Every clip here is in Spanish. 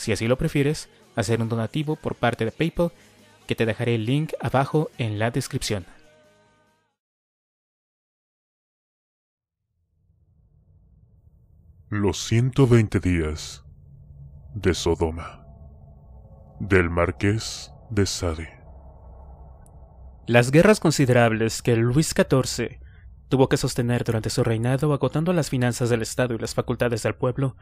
si así lo prefieres, hacer un donativo por parte de PayPal, que te dejaré el link abajo en la descripción. Los 120 días de Sodoma del Marqués de Sade. Las guerras considerables que Luis XIV tuvo que sostener durante su reinado agotando las finanzas del Estado y las facultades del pueblo,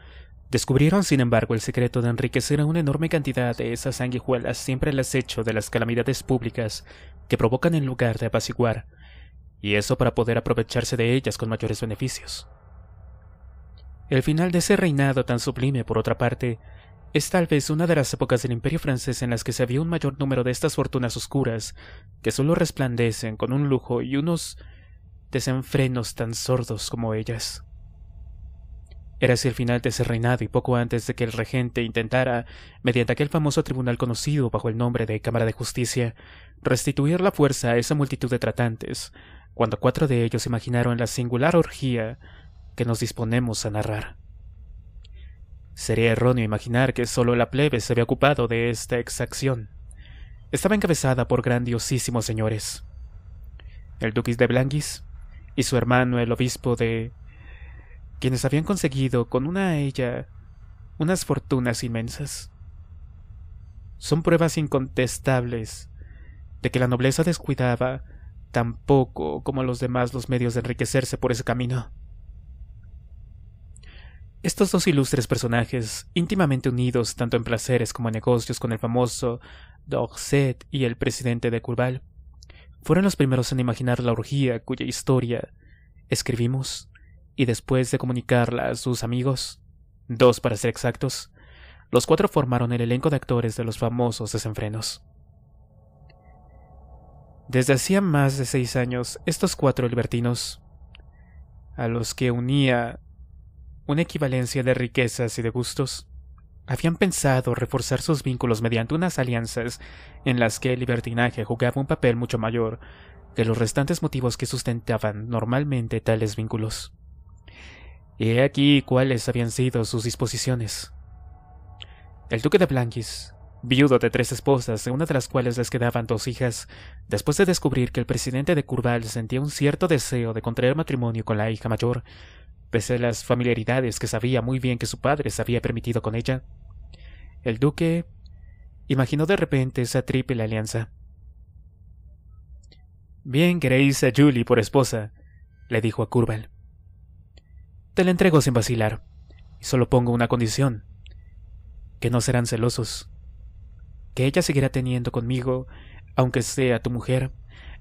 descubrieron sin embargo el secreto de enriquecer a una enorme cantidad de esas sanguijuelas siempre al acecho de las calamidades públicas que provocan en lugar de apaciguar, y eso para poder aprovecharse de ellas con mayores beneficios. El final de ese reinado tan sublime, por otra parte, es tal vez una de las épocas del Imperio francés en las que se había un mayor número de estas fortunas oscuras, que solo resplandecen con un lujo y unos desenfrenos tan sordos como ellas. Era así el final de ese reinado y poco antes de que el regente intentara, mediante aquel famoso tribunal conocido bajo el nombre de Cámara de Justicia, restituir la fuerza a esa multitud de tratantes, cuando cuatro de ellos imaginaron la singular orgía que nos disponemos a narrar. Sería erróneo imaginar que solo la plebe se había ocupado de esta exacción. Estaba encabezada por grandiosísimos señores. El duquis de Blanguis, y su hermano el obispo de quienes habían conseguido con una a ella unas fortunas inmensas. Son pruebas incontestables de que la nobleza descuidaba tan poco como los demás los medios de enriquecerse por ese camino. Estos dos ilustres personajes, íntimamente unidos tanto en placeres como en negocios con el famoso Dorset y el presidente de Curval, fueron los primeros en imaginar la orgía cuya historia escribimos y después de comunicarla a sus amigos, dos para ser exactos, los cuatro formaron el elenco de actores de los famosos desenfrenos. Desde hacía más de seis años, estos cuatro libertinos, a los que unía una equivalencia de riquezas y de gustos, habían pensado reforzar sus vínculos mediante unas alianzas en las que el libertinaje jugaba un papel mucho mayor que los restantes motivos que sustentaban normalmente tales vínculos. He aquí cuáles habían sido sus disposiciones. El duque de Blanquis, viudo de tres esposas, una de las cuales les quedaban dos hijas, después de descubrir que el presidente de Curval sentía un cierto deseo de contraer matrimonio con la hija mayor, las familiaridades que sabía muy bien que su padre se había permitido con ella, el duque imaginó de repente esa triple alianza. Bien queréis a Julie por esposa, le dijo a Curval. Te la entrego sin vacilar, y solo pongo una condición, que no serán celosos, que ella seguirá teniendo conmigo, aunque sea tu mujer,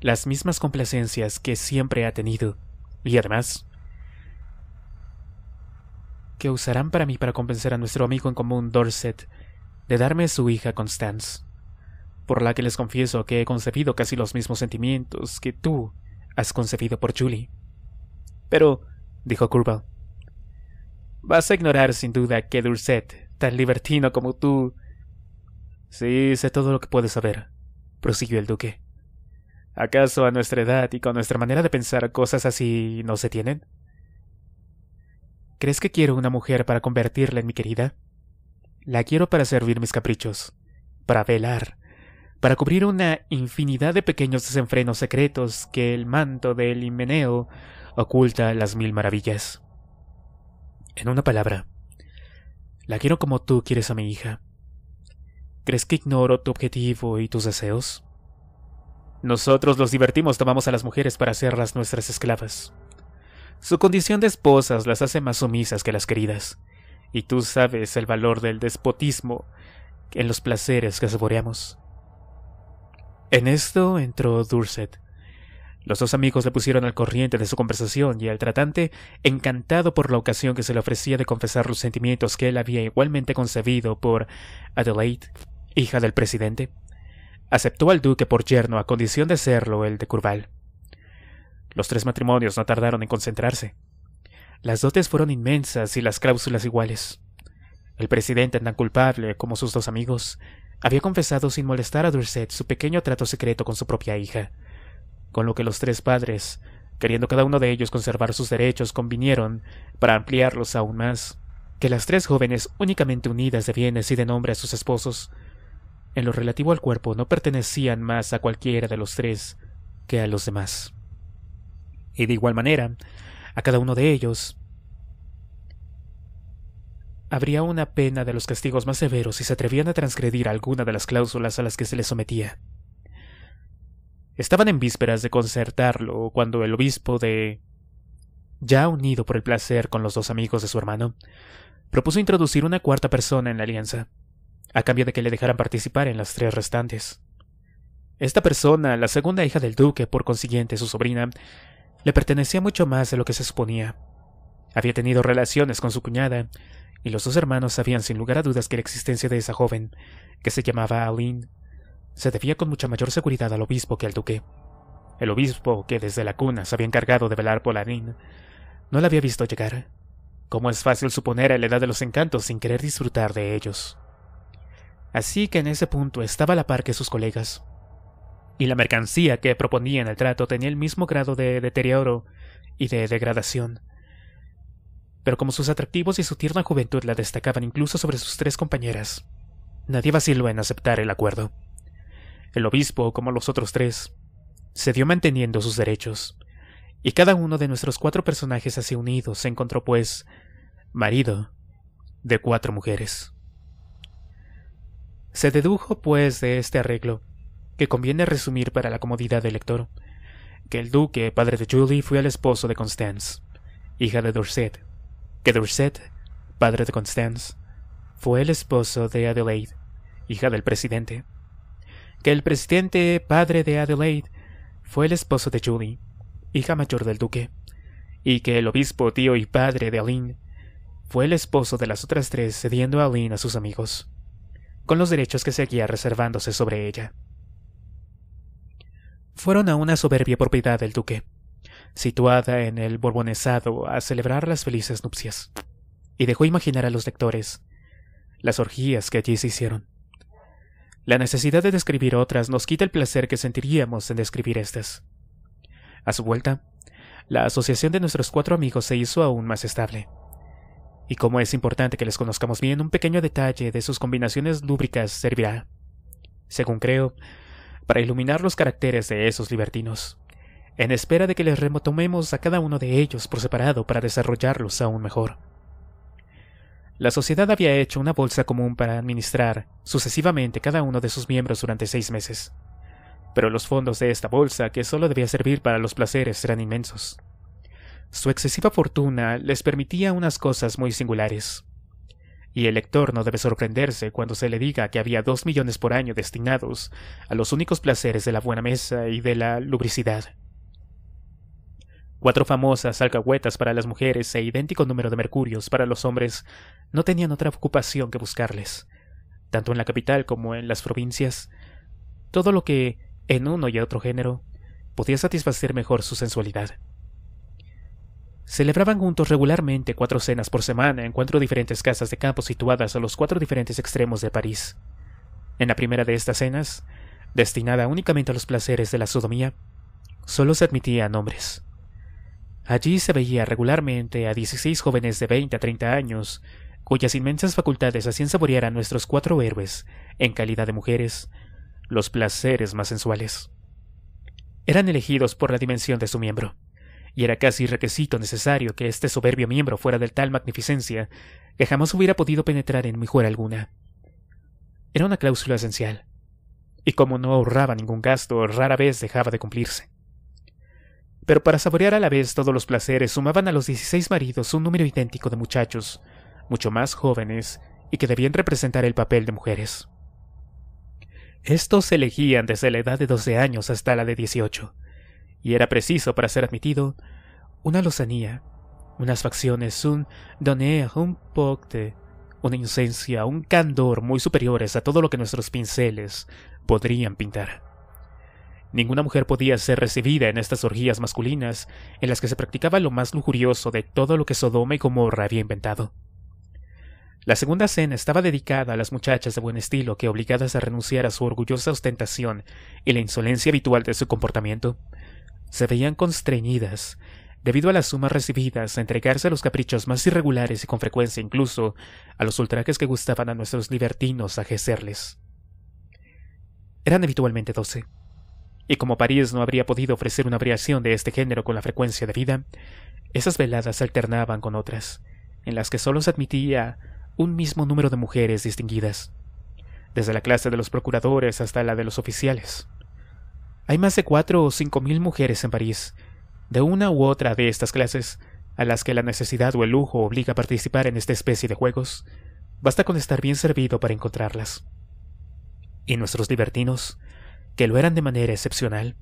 las mismas complacencias que siempre ha tenido, y además, que usarán para mí para convencer a nuestro amigo en común Dorset de darme su hija Constance, por la que les confieso que he concebido casi los mismos sentimientos que tú has concebido por Julie. Pero, dijo Curval, vas a ignorar sin duda que Dorset, tan libertino como tú... Sí, sé todo lo que puedes saber, prosiguió el duque. ¿Acaso a nuestra edad y con nuestra manera de pensar cosas así no se tienen? ¿Crees que quiero una mujer para convertirla en mi querida? La quiero para servir mis caprichos, para velar, para cubrir una infinidad de pequeños desenfrenos secretos que el manto del himeneo oculta las mil maravillas. En una palabra, la quiero como tú quieres a mi hija. ¿Crees que ignoro tu objetivo y tus deseos? Nosotros los divertimos tomamos a las mujeres para hacerlas nuestras esclavas. Su condición de esposas las hace más sumisas que las queridas. Y tú sabes el valor del despotismo en los placeres que saboreamos. En esto entró Durset. Los dos amigos le pusieron al corriente de su conversación y el tratante, encantado por la ocasión que se le ofrecía de confesar los sentimientos que él había igualmente concebido por Adelaide, hija del presidente, aceptó al duque por yerno a condición de serlo el de Curval. Los tres matrimonios no tardaron en concentrarse. Las dotes fueron inmensas y las cláusulas iguales. El presidente, tan culpable como sus dos amigos, había confesado sin molestar a Durset su pequeño trato secreto con su propia hija, con lo que los tres padres, queriendo cada uno de ellos conservar sus derechos, convinieron, para ampliarlos aún más, que las tres jóvenes, únicamente unidas de bienes y de nombre a sus esposos, en lo relativo al cuerpo no pertenecían más a cualquiera de los tres que a los demás y de igual manera, a cada uno de ellos habría una pena de los castigos más severos si se atrevían a transgredir alguna de las cláusulas a las que se les sometía. Estaban en vísperas de concertarlo cuando el obispo de ya unido por el placer con los dos amigos de su hermano, propuso introducir una cuarta persona en la alianza, a cambio de que le dejaran participar en las tres restantes. Esta persona, la segunda hija del duque, por consiguiente su sobrina, le pertenecía mucho más de lo que se suponía. Había tenido relaciones con su cuñada, y los dos hermanos sabían sin lugar a dudas que la existencia de esa joven, que se llamaba Aline, se debía con mucha mayor seguridad al obispo que al duque. El obispo, que desde la cuna se había encargado de velar por Aline, no la había visto llegar. Como es fácil suponer a la edad de los encantos sin querer disfrutar de ellos. Así que en ese punto estaba a la par que sus colegas y la mercancía que proponía en el trato tenía el mismo grado de deterioro y de degradación. Pero como sus atractivos y su tierna juventud la destacaban incluso sobre sus tres compañeras, nadie vaciló en aceptar el acuerdo. El obispo, como los otros tres, se dio manteniendo sus derechos, y cada uno de nuestros cuatro personajes así unidos se encontró, pues, marido de cuatro mujeres. Se dedujo, pues, de este arreglo que conviene resumir para la comodidad del lector, que el duque, padre de Julie, fue el esposo de Constance, hija de Dorset, que Dorset, padre de Constance, fue el esposo de Adelaide, hija del presidente, que el presidente, padre de Adelaide, fue el esposo de Julie, hija mayor del duque, y que el obispo, tío y padre de Aline, fue el esposo de las otras tres cediendo a Aline a sus amigos, con los derechos que seguía reservándose sobre ella fueron a una soberbia propiedad del duque, situada en el Borbonesado, a celebrar las felices nupcias, y dejó imaginar a los lectores las orgías que allí se hicieron. La necesidad de describir otras nos quita el placer que sentiríamos en describir estas. A su vuelta, la asociación de nuestros cuatro amigos se hizo aún más estable. Y como es importante que les conozcamos bien, un pequeño detalle de sus combinaciones lúbricas servirá, según creo, para iluminar los caracteres de esos libertinos, en espera de que les remotomemos a cada uno de ellos por separado para desarrollarlos aún mejor. La sociedad había hecho una bolsa común para administrar sucesivamente cada uno de sus miembros durante seis meses, pero los fondos de esta bolsa, que solo debía servir para los placeres, eran inmensos. Su excesiva fortuna les permitía unas cosas muy singulares y el lector no debe sorprenderse cuando se le diga que había dos millones por año destinados a los únicos placeres de la buena mesa y de la lubricidad. Cuatro famosas alcahuetas para las mujeres e idéntico número de mercurios para los hombres no tenían otra ocupación que buscarles, tanto en la capital como en las provincias. Todo lo que, en uno y otro género, podía satisfacer mejor su sensualidad. Celebraban juntos regularmente cuatro cenas por semana en cuatro diferentes casas de campo situadas a los cuatro diferentes extremos de París. En la primera de estas cenas, destinada únicamente a los placeres de la sodomía, solo se admitían hombres. Allí se veía regularmente a 16 jóvenes de 20 a 30 años, cuyas inmensas facultades hacían saborear a nuestros cuatro héroes, en calidad de mujeres, los placeres más sensuales. Eran elegidos por la dimensión de su miembro y era casi requisito necesario que este soberbio miembro fuera de tal magnificencia que jamás hubiera podido penetrar en mejor alguna. Era una cláusula esencial, y como no ahorraba ningún gasto, rara vez dejaba de cumplirse. Pero para saborear a la vez todos los placeres sumaban a los dieciséis maridos un número idéntico de muchachos, mucho más jóvenes, y que debían representar el papel de mujeres. Estos se elegían desde la edad de doce años hasta la de dieciocho, y era preciso para ser admitido una lozanía, unas facciones, un doner, un pocte, una inocencia, un candor muy superiores a todo lo que nuestros pinceles podrían pintar. Ninguna mujer podía ser recibida en estas orgías masculinas en las que se practicaba lo más lujurioso de todo lo que Sodoma y Gomorra había inventado. La segunda cena estaba dedicada a las muchachas de buen estilo que, obligadas a renunciar a su orgullosa ostentación y la insolencia habitual de su comportamiento, se veían constreñidas debido a las sumas recibidas a entregarse a los caprichos más irregulares y con frecuencia incluso a los ultrajes que gustaban a nuestros libertinos ajecerles. Eran habitualmente doce, y como París no habría podido ofrecer una variación de este género con la frecuencia debida, esas veladas se alternaban con otras, en las que solo se admitía un mismo número de mujeres distinguidas, desde la clase de los procuradores hasta la de los oficiales. Hay más de cuatro o cinco mil mujeres en París, de una u otra de estas clases, a las que la necesidad o el lujo obliga a participar en esta especie de juegos. Basta con estar bien servido para encontrarlas. Y nuestros libertinos, que lo eran de manera excepcional,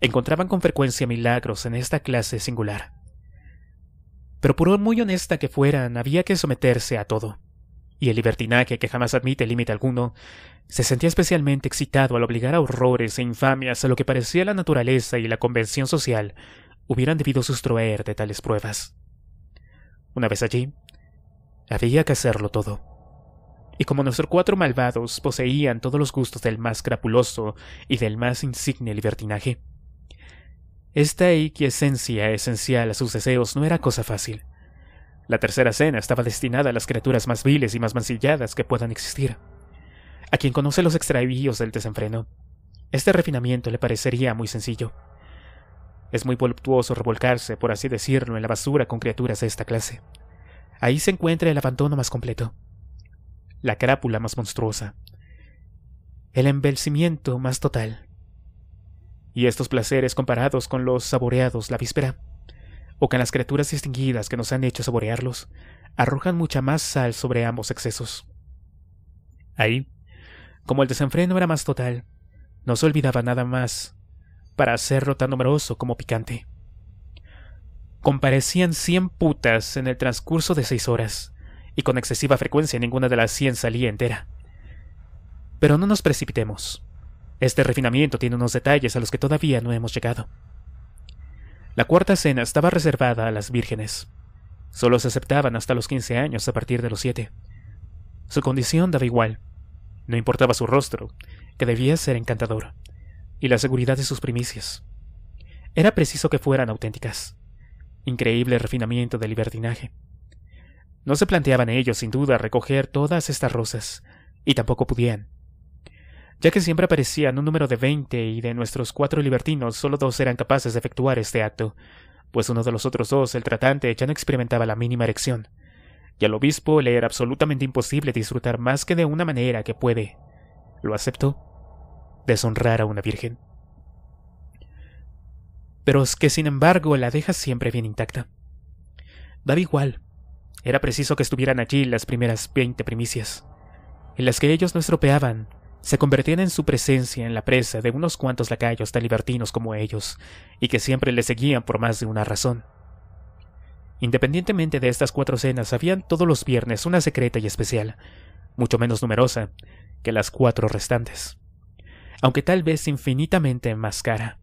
encontraban con frecuencia milagros en esta clase singular. Pero por muy honesta que fueran, había que someterse a todo y el libertinaje que jamás admite límite alguno, se sentía especialmente excitado al obligar a horrores e infamias a lo que parecía la naturaleza y la convención social hubieran debido sustraer de tales pruebas. Una vez allí, había que hacerlo todo. Y como nuestros cuatro malvados poseían todos los gustos del más crapuloso y del más insigne libertinaje, esta equiesencia esencial a sus deseos no era cosa fácil. La tercera cena estaba destinada a las criaturas más viles y más mancilladas que puedan existir. A quien conoce los extravíos del desenfreno, este refinamiento le parecería muy sencillo. Es muy voluptuoso revolcarse, por así decirlo, en la basura con criaturas de esta clase. Ahí se encuentra el abandono más completo, la crápula más monstruosa, el embelcimiento más total. Y estos placeres comparados con los saboreados la víspera o que las criaturas distinguidas que nos han hecho saborearlos arrojan mucha más sal sobre ambos excesos. Ahí, como el desenfreno era más total, no se olvidaba nada más para hacerlo tan numeroso como picante. Comparecían cien putas en el transcurso de seis horas, y con excesiva frecuencia ninguna de las cien salía entera. Pero no nos precipitemos. Este refinamiento tiene unos detalles a los que todavía no hemos llegado. La cuarta cena estaba reservada a las vírgenes. Solo se aceptaban hasta los quince años a partir de los siete. Su condición daba igual. No importaba su rostro, que debía ser encantador, y la seguridad de sus primicias. Era preciso que fueran auténticas. Increíble refinamiento del libertinaje. No se planteaban ellos, sin duda, recoger todas estas rosas, y tampoco podían ya que siempre aparecían un número de veinte y de nuestros cuatro libertinos solo dos eran capaces de efectuar este acto, pues uno de los otros dos, el tratante, ya no experimentaba la mínima erección, y al obispo le era absolutamente imposible disfrutar más que de una manera que puede, lo aceptó, deshonrar a una virgen. Pero es que sin embargo la deja siempre bien intacta. Daba igual, era preciso que estuvieran allí las primeras veinte primicias, en las que ellos no estropeaban se convertían en su presencia en la presa de unos cuantos lacayos tan libertinos como ellos, y que siempre le seguían por más de una razón. Independientemente de estas cuatro cenas, habían todos los viernes una secreta y especial, mucho menos numerosa que las cuatro restantes, aunque tal vez infinitamente más cara.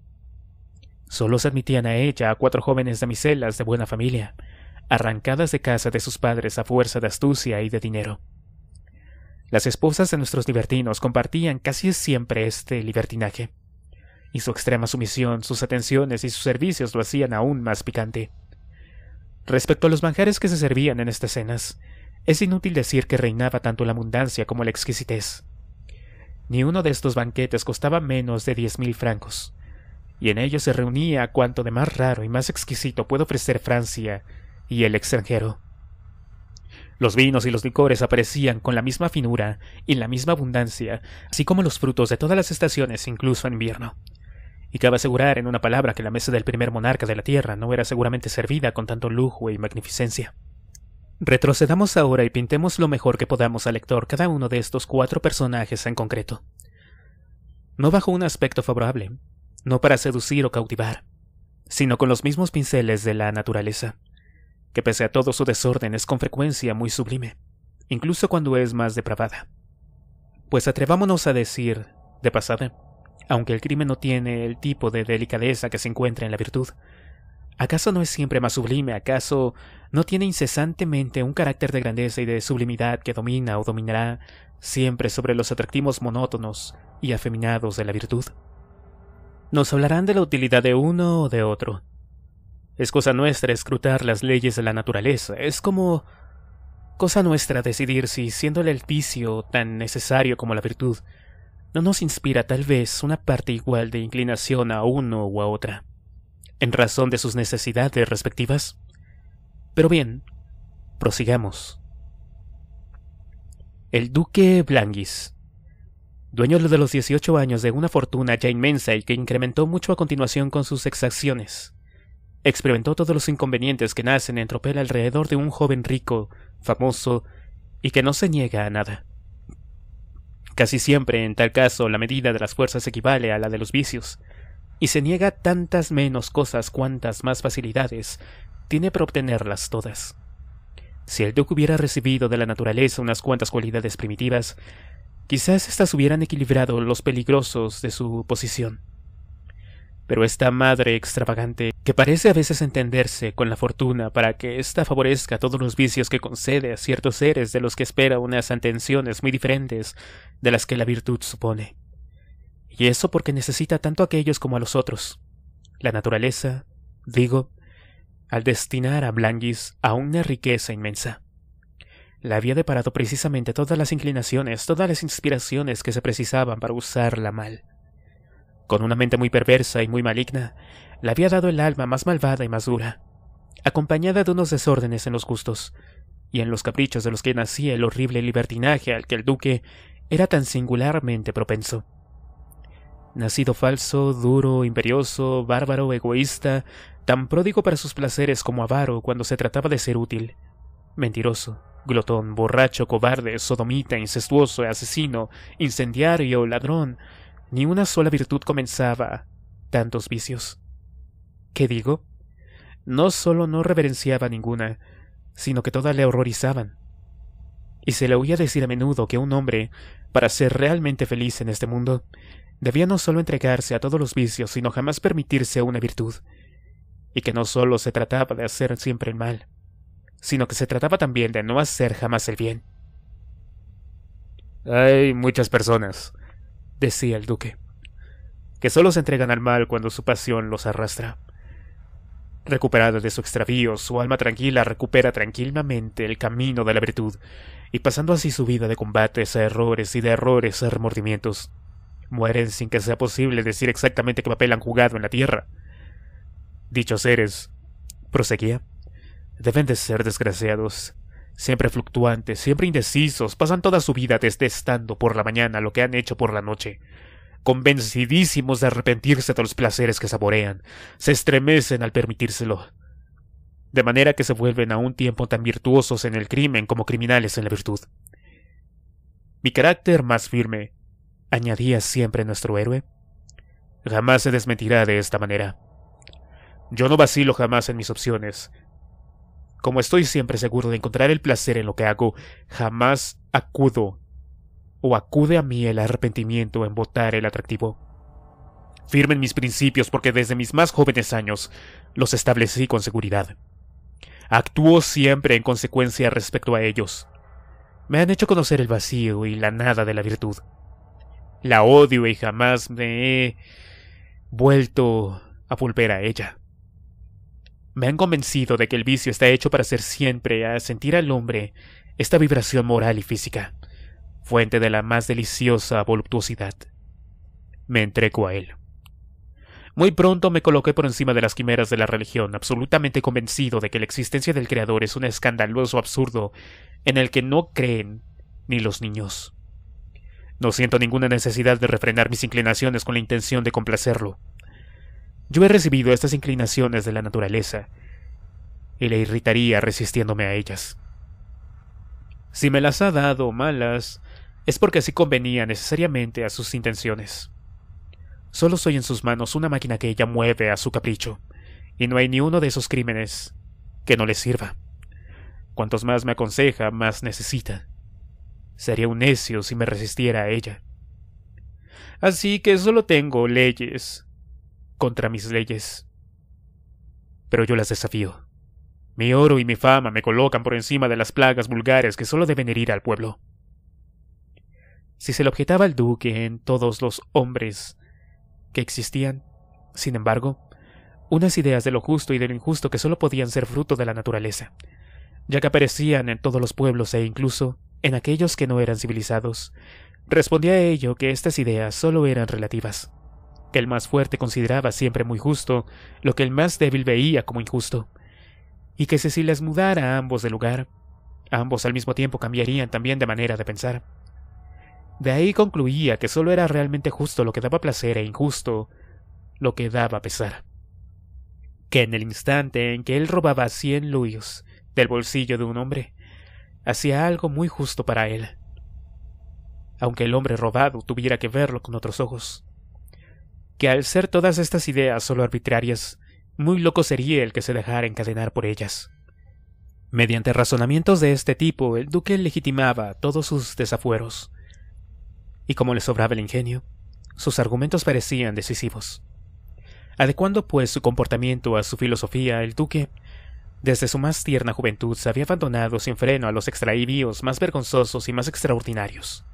Solo se admitían a ella a cuatro jóvenes damiselas de buena familia, arrancadas de casa de sus padres a fuerza de astucia y de dinero. Las esposas de nuestros libertinos compartían casi siempre este libertinaje. Y su extrema sumisión, sus atenciones y sus servicios lo hacían aún más picante. Respecto a los manjares que se servían en estas cenas, es inútil decir que reinaba tanto la abundancia como la exquisitez. Ni uno de estos banquetes costaba menos de diez mil francos, y en ellos se reunía cuanto de más raro y más exquisito puede ofrecer Francia y el extranjero. Los vinos y los licores aparecían con la misma finura y la misma abundancia, así como los frutos de todas las estaciones, incluso en invierno. Y cabe asegurar en una palabra que la mesa del primer monarca de la tierra no era seguramente servida con tanto lujo y magnificencia. Retrocedamos ahora y pintemos lo mejor que podamos al lector cada uno de estos cuatro personajes en concreto. No bajo un aspecto favorable, no para seducir o cautivar, sino con los mismos pinceles de la naturaleza que pese a todo su desorden es con frecuencia muy sublime, incluso cuando es más depravada. Pues atrevámonos a decir, de pasada, aunque el crimen no tiene el tipo de delicadeza que se encuentra en la virtud, ¿acaso no es siempre más sublime? ¿Acaso no tiene incesantemente un carácter de grandeza y de sublimidad que domina o dominará siempre sobre los atractivos monótonos y afeminados de la virtud? Nos hablarán de la utilidad de uno o de otro, es cosa nuestra escrutar las leyes de la naturaleza, es como... cosa nuestra decidir si, siendo el vicio tan necesario como la virtud, no nos inspira tal vez una parte igual de inclinación a uno u a otra, en razón de sus necesidades respectivas. Pero bien, prosigamos. El duque Blanguis, dueño de los 18 años de una fortuna ya inmensa y que incrementó mucho a continuación con sus exacciones, Experimentó todos los inconvenientes que nacen en tropel alrededor de un joven rico, famoso y que no se niega a nada. Casi siempre, en tal caso, la medida de las fuerzas equivale a la de los vicios, y se niega tantas menos cosas cuantas más facilidades tiene para obtenerlas todas. Si el Duque hubiera recibido de la naturaleza unas cuantas cualidades primitivas, quizás éstas hubieran equilibrado los peligrosos de su posición. Pero esta madre extravagante, que parece a veces entenderse con la fortuna para que ésta favorezca todos los vicios que concede a ciertos seres de los que espera unas atenciones muy diferentes de las que la virtud supone. Y eso porque necesita tanto a aquellos como a los otros. La naturaleza, digo, al destinar a Blangis a una riqueza inmensa. La había deparado precisamente todas las inclinaciones, todas las inspiraciones que se precisaban para usarla mal con una mente muy perversa y muy maligna, le había dado el alma más malvada y más dura, acompañada de unos desórdenes en los gustos y en los caprichos de los que nacía el horrible libertinaje al que el duque era tan singularmente propenso. Nacido falso, duro, imperioso, bárbaro, egoísta, tan pródigo para sus placeres como avaro cuando se trataba de ser útil, mentiroso, glotón, borracho, cobarde, sodomita, incestuoso, asesino, incendiario, ladrón, ni una sola virtud comenzaba, tantos vicios. ¿Qué digo? No solo no reverenciaba ninguna, sino que todas le horrorizaban. Y se le oía decir a menudo que un hombre, para ser realmente feliz en este mundo, debía no solo entregarse a todos los vicios, sino jamás permitirse una virtud, y que no solo se trataba de hacer siempre el mal, sino que se trataba también de no hacer jamás el bien. Hay muchas personas decía el duque, que solo se entregan al mal cuando su pasión los arrastra. Recuperado de su extravío, su alma tranquila recupera tranquilamente el camino de la virtud, y pasando así su vida de combates a errores y de errores a remordimientos. Mueren sin que sea posible decir exactamente qué papel han jugado en la tierra. Dichos seres, proseguía, deben de ser desgraciados, siempre fluctuantes, siempre indecisos, pasan toda su vida detestando por la mañana lo que han hecho por la noche. Convencidísimos de arrepentirse de los placeres que saborean, se estremecen al permitírselo. De manera que se vuelven a un tiempo tan virtuosos en el crimen como criminales en la virtud. Mi carácter más firme, añadía siempre nuestro héroe, jamás se desmentirá de esta manera. Yo no vacilo jamás en mis opciones, como estoy siempre seguro de encontrar el placer en lo que hago, jamás acudo o acude a mí el arrepentimiento en votar el atractivo. Firmen mis principios porque desde mis más jóvenes años los establecí con seguridad. Actúo siempre en consecuencia respecto a ellos. Me han hecho conocer el vacío y la nada de la virtud. La odio y jamás me he vuelto a volver a ella. Me han convencido de que el vicio está hecho para hacer siempre a sentir al hombre esta vibración moral y física, fuente de la más deliciosa voluptuosidad. Me entrego a él. Muy pronto me coloqué por encima de las quimeras de la religión, absolutamente convencido de que la existencia del Creador es un escandaloso absurdo en el que no creen ni los niños. No siento ninguna necesidad de refrenar mis inclinaciones con la intención de complacerlo. Yo he recibido estas inclinaciones de la naturaleza, y le irritaría resistiéndome a ellas. Si me las ha dado malas, es porque así convenía necesariamente a sus intenciones. Solo soy en sus manos una máquina que ella mueve a su capricho, y no hay ni uno de esos crímenes que no le sirva. Cuantos más me aconseja, más necesita. Sería un necio si me resistiera a ella. Así que solo tengo leyes, contra mis leyes. Pero yo las desafío. Mi oro y mi fama me colocan por encima de las plagas vulgares que solo deben herir al pueblo. Si se le objetaba al duque en todos los hombres que existían, sin embargo, unas ideas de lo justo y de lo injusto que solo podían ser fruto de la naturaleza, ya que aparecían en todos los pueblos e incluso en aquellos que no eran civilizados, respondía a ello que estas ideas solo eran relativas que el más fuerte consideraba siempre muy justo, lo que el más débil veía como injusto, y que si se les mudara a ambos de lugar, ambos al mismo tiempo cambiarían también de manera de pensar. De ahí concluía que solo era realmente justo lo que daba placer e injusto lo que daba pesar. Que en el instante en que él robaba cien luyos del bolsillo de un hombre, hacía algo muy justo para él, aunque el hombre robado tuviera que verlo con otros ojos que al ser todas estas ideas solo arbitrarias, muy loco sería el que se dejara encadenar por ellas. Mediante razonamientos de este tipo, el duque legitimaba todos sus desafueros. Y como le sobraba el ingenio, sus argumentos parecían decisivos. Adecuando pues su comportamiento a su filosofía, el duque, desde su más tierna juventud, se había abandonado sin freno a los extravíos más vergonzosos y más extraordinarios.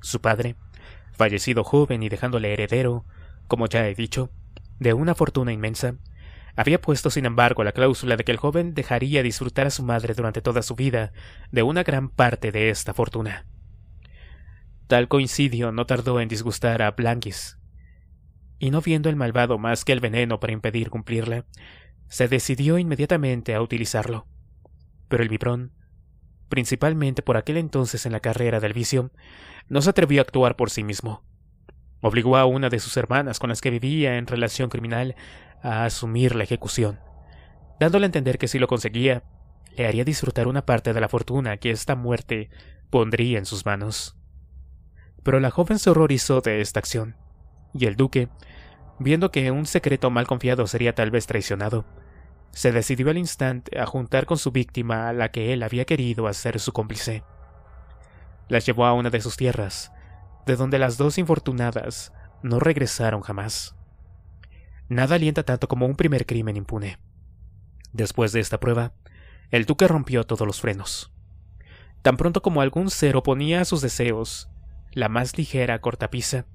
Su padre, fallecido joven y dejándole heredero, como ya he dicho, de una fortuna inmensa, había puesto sin embargo la cláusula de que el joven dejaría disfrutar a su madre durante toda su vida de una gran parte de esta fortuna. Tal coincidio no tardó en disgustar a Blanquis, y no viendo el malvado más que el veneno para impedir cumplirla, se decidió inmediatamente a utilizarlo. Pero el vibrón, principalmente por aquel entonces en la carrera del vicio, no se atrevió a actuar por sí mismo. Obligó a una de sus hermanas con las que vivía en relación criminal a asumir la ejecución, dándole a entender que si lo conseguía, le haría disfrutar una parte de la fortuna que esta muerte pondría en sus manos. Pero la joven se horrorizó de esta acción, y el duque, viendo que un secreto mal confiado sería tal vez traicionado, se decidió al instante a juntar con su víctima a la que él había querido hacer su cómplice. La llevó a una de sus tierras, de donde las dos infortunadas no regresaron jamás. Nada alienta tanto como un primer crimen impune. Después de esta prueba, el duque rompió todos los frenos. Tan pronto como algún ser oponía a sus deseos, la más ligera cortapisa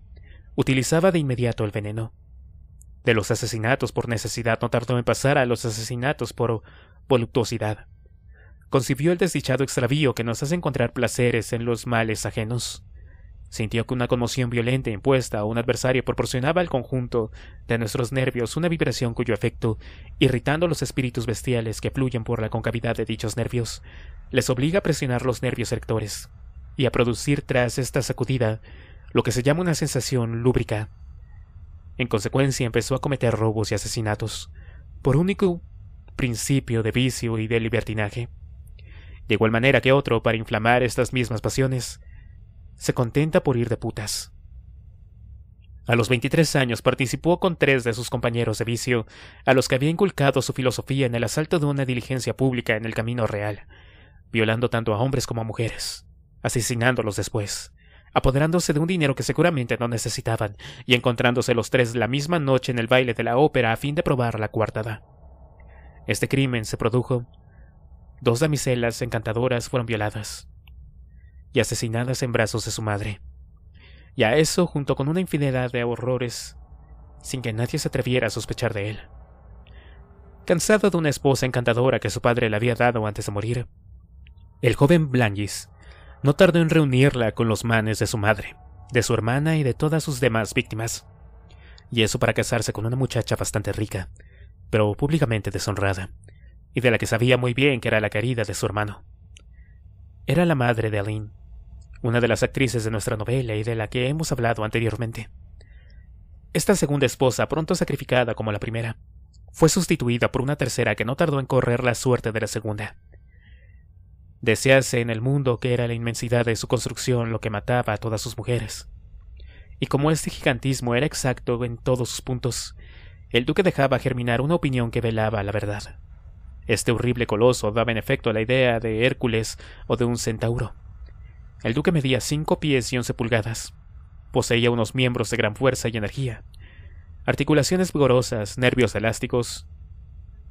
utilizaba de inmediato el veneno. De los asesinatos por necesidad no tardó en pasar a los asesinatos por voluptuosidad. Concibió el desdichado extravío que nos hace encontrar placeres en los males ajenos. Sintió que una conmoción violenta impuesta a un adversario proporcionaba al conjunto de nuestros nervios una vibración cuyo efecto, irritando los espíritus bestiales que fluyen por la concavidad de dichos nervios, les obliga a presionar los nervios rectores, y a producir tras esta sacudida lo que se llama una sensación lúbrica. En consecuencia empezó a cometer robos y asesinatos, por único principio de vicio y de libertinaje. De igual manera que otro, para inflamar estas mismas pasiones, se contenta por ir de putas. A los 23 años participó con tres de sus compañeros de vicio, a los que había inculcado su filosofía en el asalto de una diligencia pública en el Camino Real, violando tanto a hombres como a mujeres, asesinándolos después, apoderándose de un dinero que seguramente no necesitaban y encontrándose los tres la misma noche en el baile de la ópera a fin de probar la cuartada. Este crimen se produjo. Dos damiselas encantadoras fueron violadas, y asesinadas en brazos de su madre. Y a eso junto con una infinidad de horrores, sin que nadie se atreviera a sospechar de él. Cansado de una esposa encantadora que su padre le había dado antes de morir, el joven Blangis no tardó en reunirla con los manes de su madre, de su hermana y de todas sus demás víctimas. Y eso para casarse con una muchacha bastante rica, pero públicamente deshonrada, y de la que sabía muy bien que era la querida de su hermano. Era la madre de Aline, una de las actrices de nuestra novela y de la que hemos hablado anteriormente. Esta segunda esposa, pronto sacrificada como la primera, fue sustituida por una tercera que no tardó en correr la suerte de la segunda. Desease en el mundo que era la inmensidad de su construcción lo que mataba a todas sus mujeres. Y como este gigantismo era exacto en todos sus puntos, el duque dejaba germinar una opinión que velaba la verdad. Este horrible coloso daba en efecto la idea de Hércules o de un centauro. El duque medía cinco pies y once pulgadas. Poseía unos miembros de gran fuerza y energía. Articulaciones vigorosas, nervios elásticos.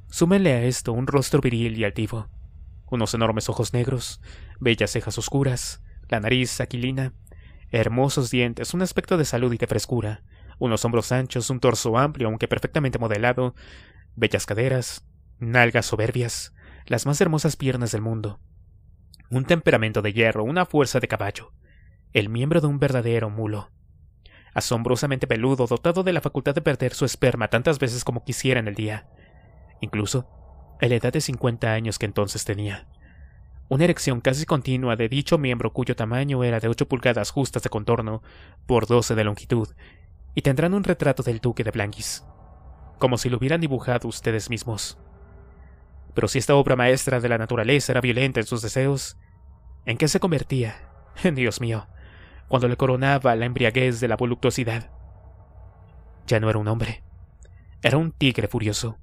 Súmenle a esto un rostro viril y altivo, unos enormes ojos negros, bellas cejas oscuras, la nariz aquilina, hermosos dientes, un aspecto de salud y de frescura, unos hombros anchos, un torso amplio aunque perfectamente modelado, bellas caderas, nalgas soberbias, las más hermosas piernas del mundo, un temperamento de hierro, una fuerza de caballo, el miembro de un verdadero mulo. Asombrosamente peludo, dotado de la facultad de perder su esperma tantas veces como quisiera en el día. Incluso, a la edad de 50 años que entonces tenía. Una erección casi continua de dicho miembro cuyo tamaño era de 8 pulgadas justas de contorno por 12 de longitud, y tendrán un retrato del duque de Blanquis, como si lo hubieran dibujado ustedes mismos. Pero si esta obra maestra de la naturaleza era violenta en sus deseos, ¿en qué se convertía, Dios mío, cuando le coronaba la embriaguez de la voluptuosidad? Ya no era un hombre, era un tigre furioso.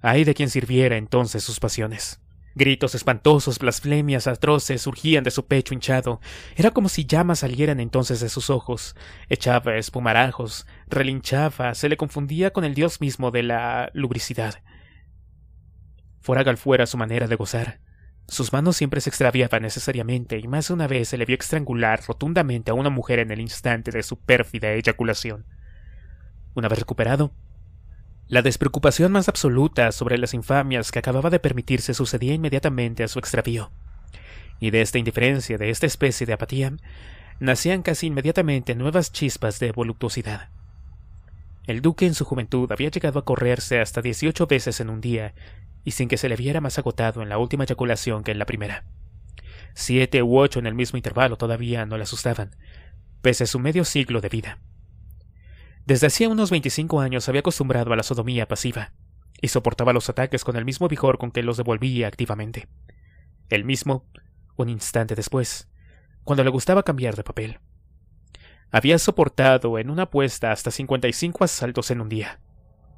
Ay de quien sirviera entonces sus pasiones. Gritos espantosos, blasfemias atroces surgían de su pecho hinchado. Era como si llamas salieran entonces de sus ojos. Echaba espumarajos, relinchaba, se le confundía con el dios mismo de la lubricidad fuera fuera su manera de gozar. Sus manos siempre se extraviaban necesariamente y más de una vez se le vio estrangular rotundamente a una mujer en el instante de su pérfida eyaculación. Una vez recuperado, la despreocupación más absoluta sobre las infamias que acababa de permitirse sucedía inmediatamente a su extravío. Y de esta indiferencia, de esta especie de apatía, nacían casi inmediatamente nuevas chispas de voluptuosidad. El duque en su juventud había llegado a correrse hasta dieciocho veces en un día y sin que se le viera más agotado en la última eyaculación que en la primera. Siete u ocho en el mismo intervalo todavía no le asustaban, pese a su medio siglo de vida. Desde hacía unos 25 años había acostumbrado a la sodomía pasiva, y soportaba los ataques con el mismo vigor con que los devolvía activamente. El mismo, un instante después, cuando le gustaba cambiar de papel. Había soportado en una apuesta hasta 55 asaltos en un día.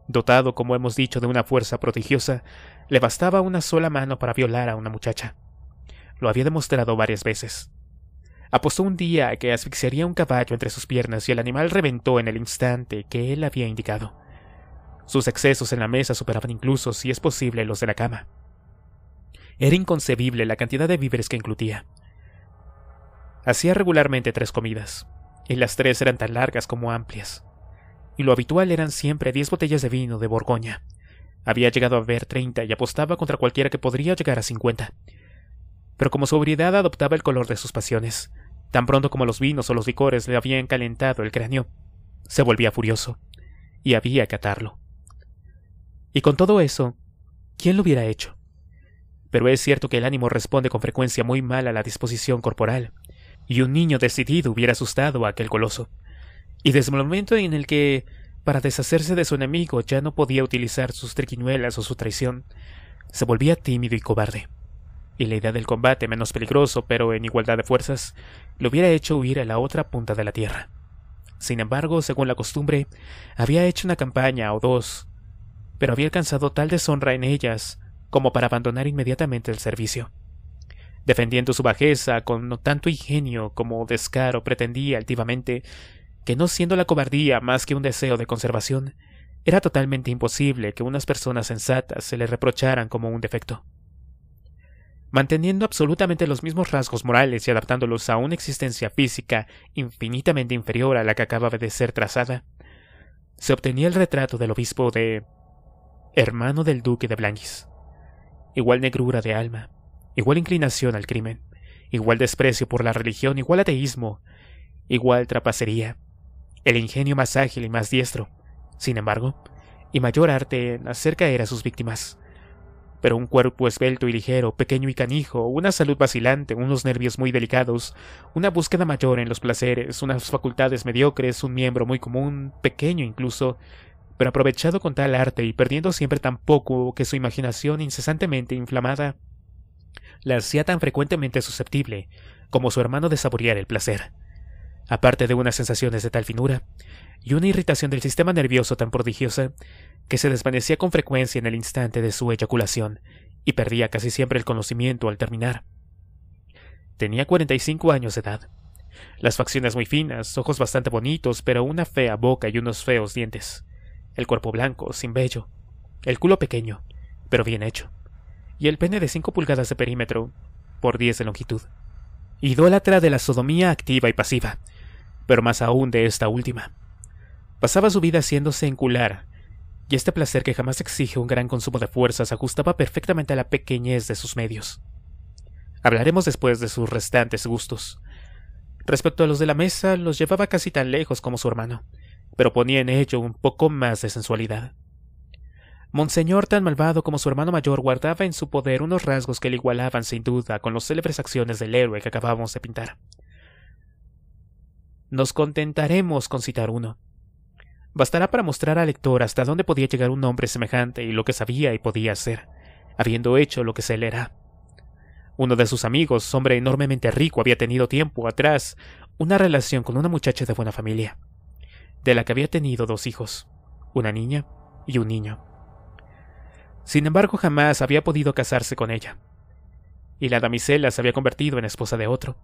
Dotado, como hemos dicho, de una fuerza prodigiosa, le bastaba una sola mano para violar a una muchacha. Lo había demostrado varias veces. Apostó un día a que asfixiaría un caballo entre sus piernas y el animal reventó en el instante que él había indicado. Sus excesos en la mesa superaban incluso, si es posible, los de la cama. Era inconcebible la cantidad de víveres que incluía. Hacía regularmente tres comidas, y las tres eran tan largas como amplias, y lo habitual eran siempre diez botellas de vino de Borgoña, había llegado a ver treinta y apostaba contra cualquiera que podría llegar a cincuenta. Pero como su sobriedad adoptaba el color de sus pasiones, tan pronto como los vinos o los licores le habían calentado el cráneo, se volvía furioso y había que atarlo. Y con todo eso, ¿quién lo hubiera hecho? Pero es cierto que el ánimo responde con frecuencia muy mal a la disposición corporal, y un niño decidido hubiera asustado a aquel coloso. Y desde el momento en el que para deshacerse de su enemigo ya no podía utilizar sus triquiñuelas o su traición. Se volvía tímido y cobarde. Y la idea del combate menos peligroso, pero en igualdad de fuerzas, lo hubiera hecho huir a la otra punta de la tierra. Sin embargo, según la costumbre, había hecho una campaña o dos, pero había alcanzado tal deshonra en ellas como para abandonar inmediatamente el servicio. Defendiendo su bajeza con no tanto ingenio como descaro, pretendía altivamente que no siendo la cobardía más que un deseo de conservación, era totalmente imposible que unas personas sensatas se le reprocharan como un defecto. Manteniendo absolutamente los mismos rasgos morales y adaptándolos a una existencia física infinitamente inferior a la que acababa de ser trazada, se obtenía el retrato del obispo de... hermano del duque de Blanquis. Igual negrura de alma, igual inclinación al crimen, igual desprecio por la religión, igual ateísmo, igual trapacería, el ingenio más ágil y más diestro. Sin embargo, y mayor arte en hacer caer a sus víctimas. Pero un cuerpo esbelto y ligero, pequeño y canijo, una salud vacilante, unos nervios muy delicados, una búsqueda mayor en los placeres, unas facultades mediocres, un miembro muy común, pequeño incluso, pero aprovechado con tal arte y perdiendo siempre tan poco que su imaginación incesantemente inflamada la hacía tan frecuentemente susceptible como su hermano de saborear el placer aparte de unas sensaciones de tal finura, y una irritación del sistema nervioso tan prodigiosa que se desvanecía con frecuencia en el instante de su eyaculación y perdía casi siempre el conocimiento al terminar. Tenía 45 años de edad, las facciones muy finas, ojos bastante bonitos, pero una fea boca y unos feos dientes, el cuerpo blanco, sin vello, el culo pequeño, pero bien hecho, y el pene de 5 pulgadas de perímetro por 10 de longitud. Idólatra de la sodomía activa y pasiva, pero más aún de esta última. Pasaba su vida haciéndose encular, y este placer que jamás exige un gran consumo de fuerzas ajustaba perfectamente a la pequeñez de sus medios. Hablaremos después de sus restantes gustos. Respecto a los de la mesa, los llevaba casi tan lejos como su hermano, pero ponía en ello un poco más de sensualidad. Monseñor, tan malvado como su hermano mayor, guardaba en su poder unos rasgos que le igualaban sin duda con las célebres acciones del héroe que acabamos de pintar. Nos contentaremos con citar uno. Bastará para mostrar al lector hasta dónde podía llegar un hombre semejante y lo que sabía y podía hacer, habiendo hecho lo que se le era. Uno de sus amigos, hombre enormemente rico, había tenido tiempo atrás una relación con una muchacha de buena familia, de la que había tenido dos hijos, una niña y un niño. Sin embargo, jamás había podido casarse con ella, y la damisela se había convertido en esposa de otro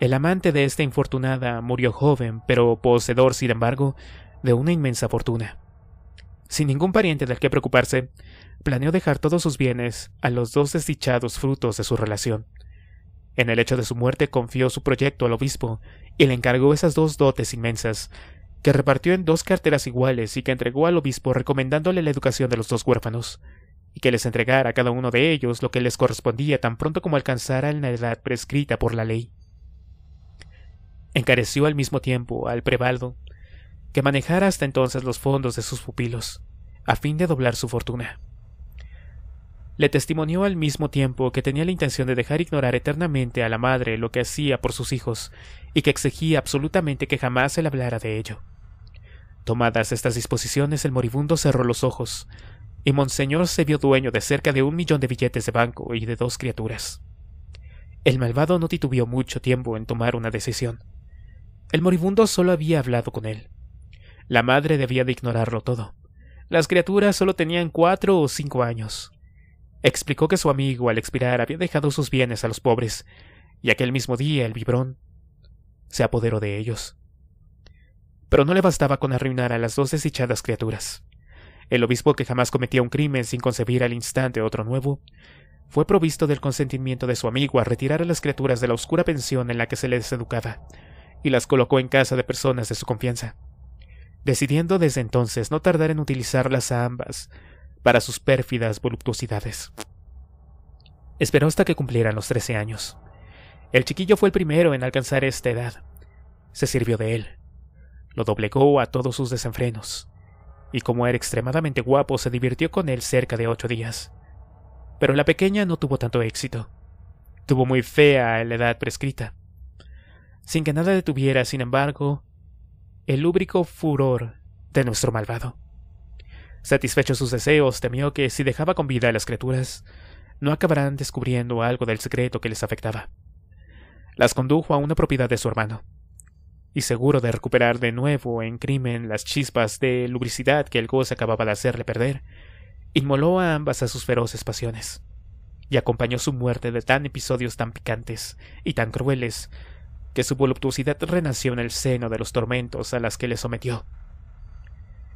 el amante de esta infortunada murió joven, pero poseedor, sin embargo, de una inmensa fortuna. Sin ningún pariente del que preocuparse, planeó dejar todos sus bienes a los dos desdichados frutos de su relación. En el hecho de su muerte confió su proyecto al obispo y le encargó esas dos dotes inmensas, que repartió en dos carteras iguales y que entregó al obispo recomendándole la educación de los dos huérfanos, y que les entregara a cada uno de ellos lo que les correspondía tan pronto como alcanzara la edad prescrita por la ley encareció al mismo tiempo al prevaldo, que manejara hasta entonces los fondos de sus pupilos, a fin de doblar su fortuna. Le testimonió al mismo tiempo que tenía la intención de dejar ignorar eternamente a la madre lo que hacía por sus hijos y que exigía absolutamente que jamás él hablara de ello. Tomadas estas disposiciones, el moribundo cerró los ojos, y Monseñor se vio dueño de cerca de un millón de billetes de banco y de dos criaturas. El malvado no titubió mucho tiempo en tomar una decisión. El moribundo solo había hablado con él. La madre debía de ignorarlo todo. Las criaturas solo tenían cuatro o cinco años. Explicó que su amigo al expirar había dejado sus bienes a los pobres, y aquel mismo día el vibrón se apoderó de ellos. Pero no le bastaba con arruinar a las dos desdichadas criaturas. El obispo que jamás cometía un crimen sin concebir al instante otro nuevo, fue provisto del consentimiento de su amigo a retirar a las criaturas de la oscura pensión en la que se les educaba, y las colocó en casa de personas de su confianza, decidiendo desde entonces no tardar en utilizarlas a ambas para sus pérfidas voluptuosidades. Esperó hasta que cumplieran los trece años. El chiquillo fue el primero en alcanzar esta edad. Se sirvió de él. Lo doblegó a todos sus desenfrenos. Y como era extremadamente guapo, se divirtió con él cerca de ocho días. Pero la pequeña no tuvo tanto éxito. Tuvo muy fea la edad prescrita sin que nada detuviera, sin embargo, el lúbrico furor de nuestro malvado. Satisfecho sus deseos, temió que si dejaba con vida a las criaturas, no acabarán descubriendo algo del secreto que les afectaba. Las condujo a una propiedad de su hermano, y seguro de recuperar de nuevo en crimen las chispas de lubricidad que el gozo acababa de hacerle perder, inmoló a ambas a sus feroces pasiones, y acompañó su muerte de tan episodios tan picantes y tan crueles que su voluptuosidad renació en el seno de los tormentos a las que le sometió.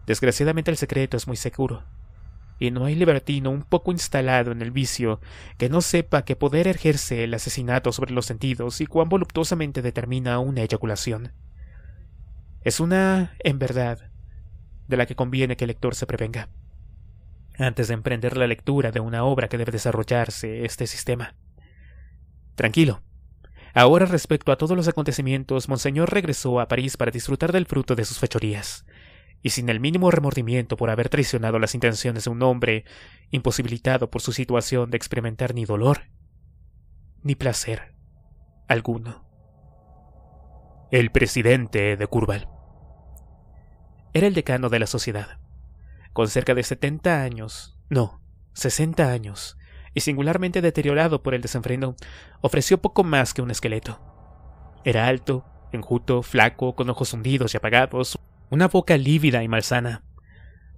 Desgraciadamente el secreto es muy seguro, y no hay libertino un poco instalado en el vicio que no sepa que poder ejerce el asesinato sobre los sentidos y cuán voluptuosamente determina una eyaculación. Es una, en verdad, de la que conviene que el lector se prevenga, antes de emprender la lectura de una obra que debe desarrollarse este sistema. Tranquilo, Ahora respecto a todos los acontecimientos, Monseñor regresó a París para disfrutar del fruto de sus fechorías, y sin el mínimo remordimiento por haber traicionado las intenciones de un hombre, imposibilitado por su situación de experimentar ni dolor, ni placer alguno. El presidente de Curval era el decano de la sociedad. Con cerca de setenta años, no, sesenta años, y singularmente deteriorado por el desenfreno, ofreció poco más que un esqueleto. Era alto, enjuto, flaco, con ojos hundidos y apagados, una boca lívida y malsana,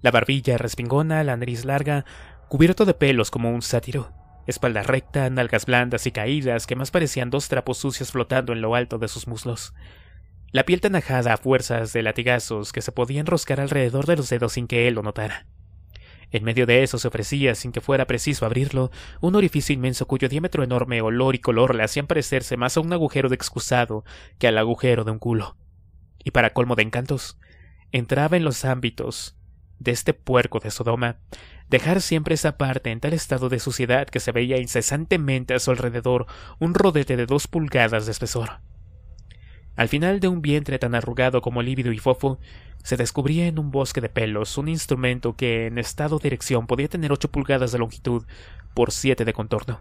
la barbilla respingona, la nariz larga, cubierto de pelos como un sátiro, espalda recta, nalgas blandas y caídas que más parecían dos trapos sucios flotando en lo alto de sus muslos. La piel tan a fuerzas de latigazos que se podía enroscar alrededor de los dedos sin que él lo notara. En medio de eso se ofrecía, sin que fuera preciso abrirlo, un orificio inmenso cuyo diámetro enorme, olor y color le hacían parecerse más a un agujero de excusado que al agujero de un culo. Y para colmo de encantos, entraba en los ámbitos de este puerco de Sodoma, dejar siempre esa parte en tal estado de suciedad que se veía incesantemente a su alrededor un rodete de dos pulgadas de espesor. Al final de un vientre tan arrugado como lívido y fofo, se descubría en un bosque de pelos un instrumento que en estado de erección podía tener ocho pulgadas de longitud por siete de contorno.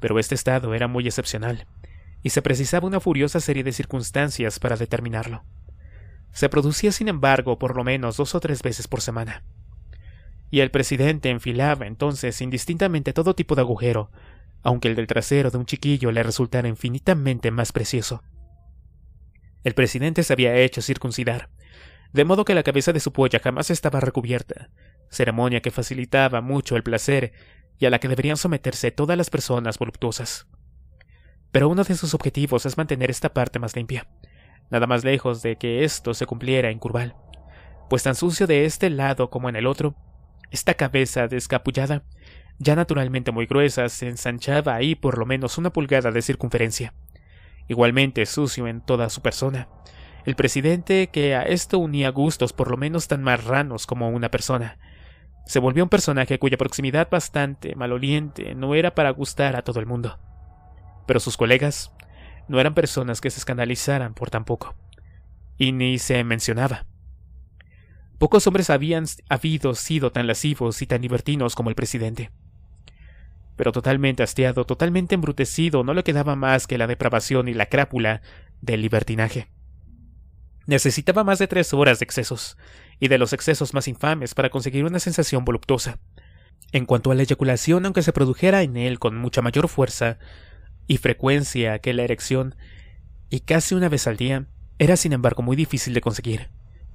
Pero este estado era muy excepcional, y se precisaba una furiosa serie de circunstancias para determinarlo. Se producía, sin embargo, por lo menos dos o tres veces por semana. Y el presidente enfilaba entonces indistintamente todo tipo de agujero, aunque el del trasero de un chiquillo le resultara infinitamente más precioso. El presidente se había hecho circuncidar, de modo que la cabeza de su polla jamás estaba recubierta, ceremonia que facilitaba mucho el placer y a la que deberían someterse todas las personas voluptuosas. Pero uno de sus objetivos es mantener esta parte más limpia, nada más lejos de que esto se cumpliera en Curval, pues tan sucio de este lado como en el otro, esta cabeza descapullada, ya naturalmente muy gruesa, se ensanchaba ahí por lo menos una pulgada de circunferencia igualmente sucio en toda su persona. El presidente, que a esto unía gustos por lo menos tan marranos como una persona, se volvió un personaje cuya proximidad bastante maloliente no era para gustar a todo el mundo. Pero sus colegas no eran personas que se escandalizaran por tampoco, y ni se mencionaba. Pocos hombres habían habido sido tan lascivos y tan libertinos como el presidente pero totalmente hastiado, totalmente embrutecido, no le quedaba más que la depravación y la crápula del libertinaje. Necesitaba más de tres horas de excesos, y de los excesos más infames para conseguir una sensación voluptuosa. En cuanto a la eyaculación, aunque se produjera en él con mucha mayor fuerza y frecuencia que la erección, y casi una vez al día, era sin embargo muy difícil de conseguir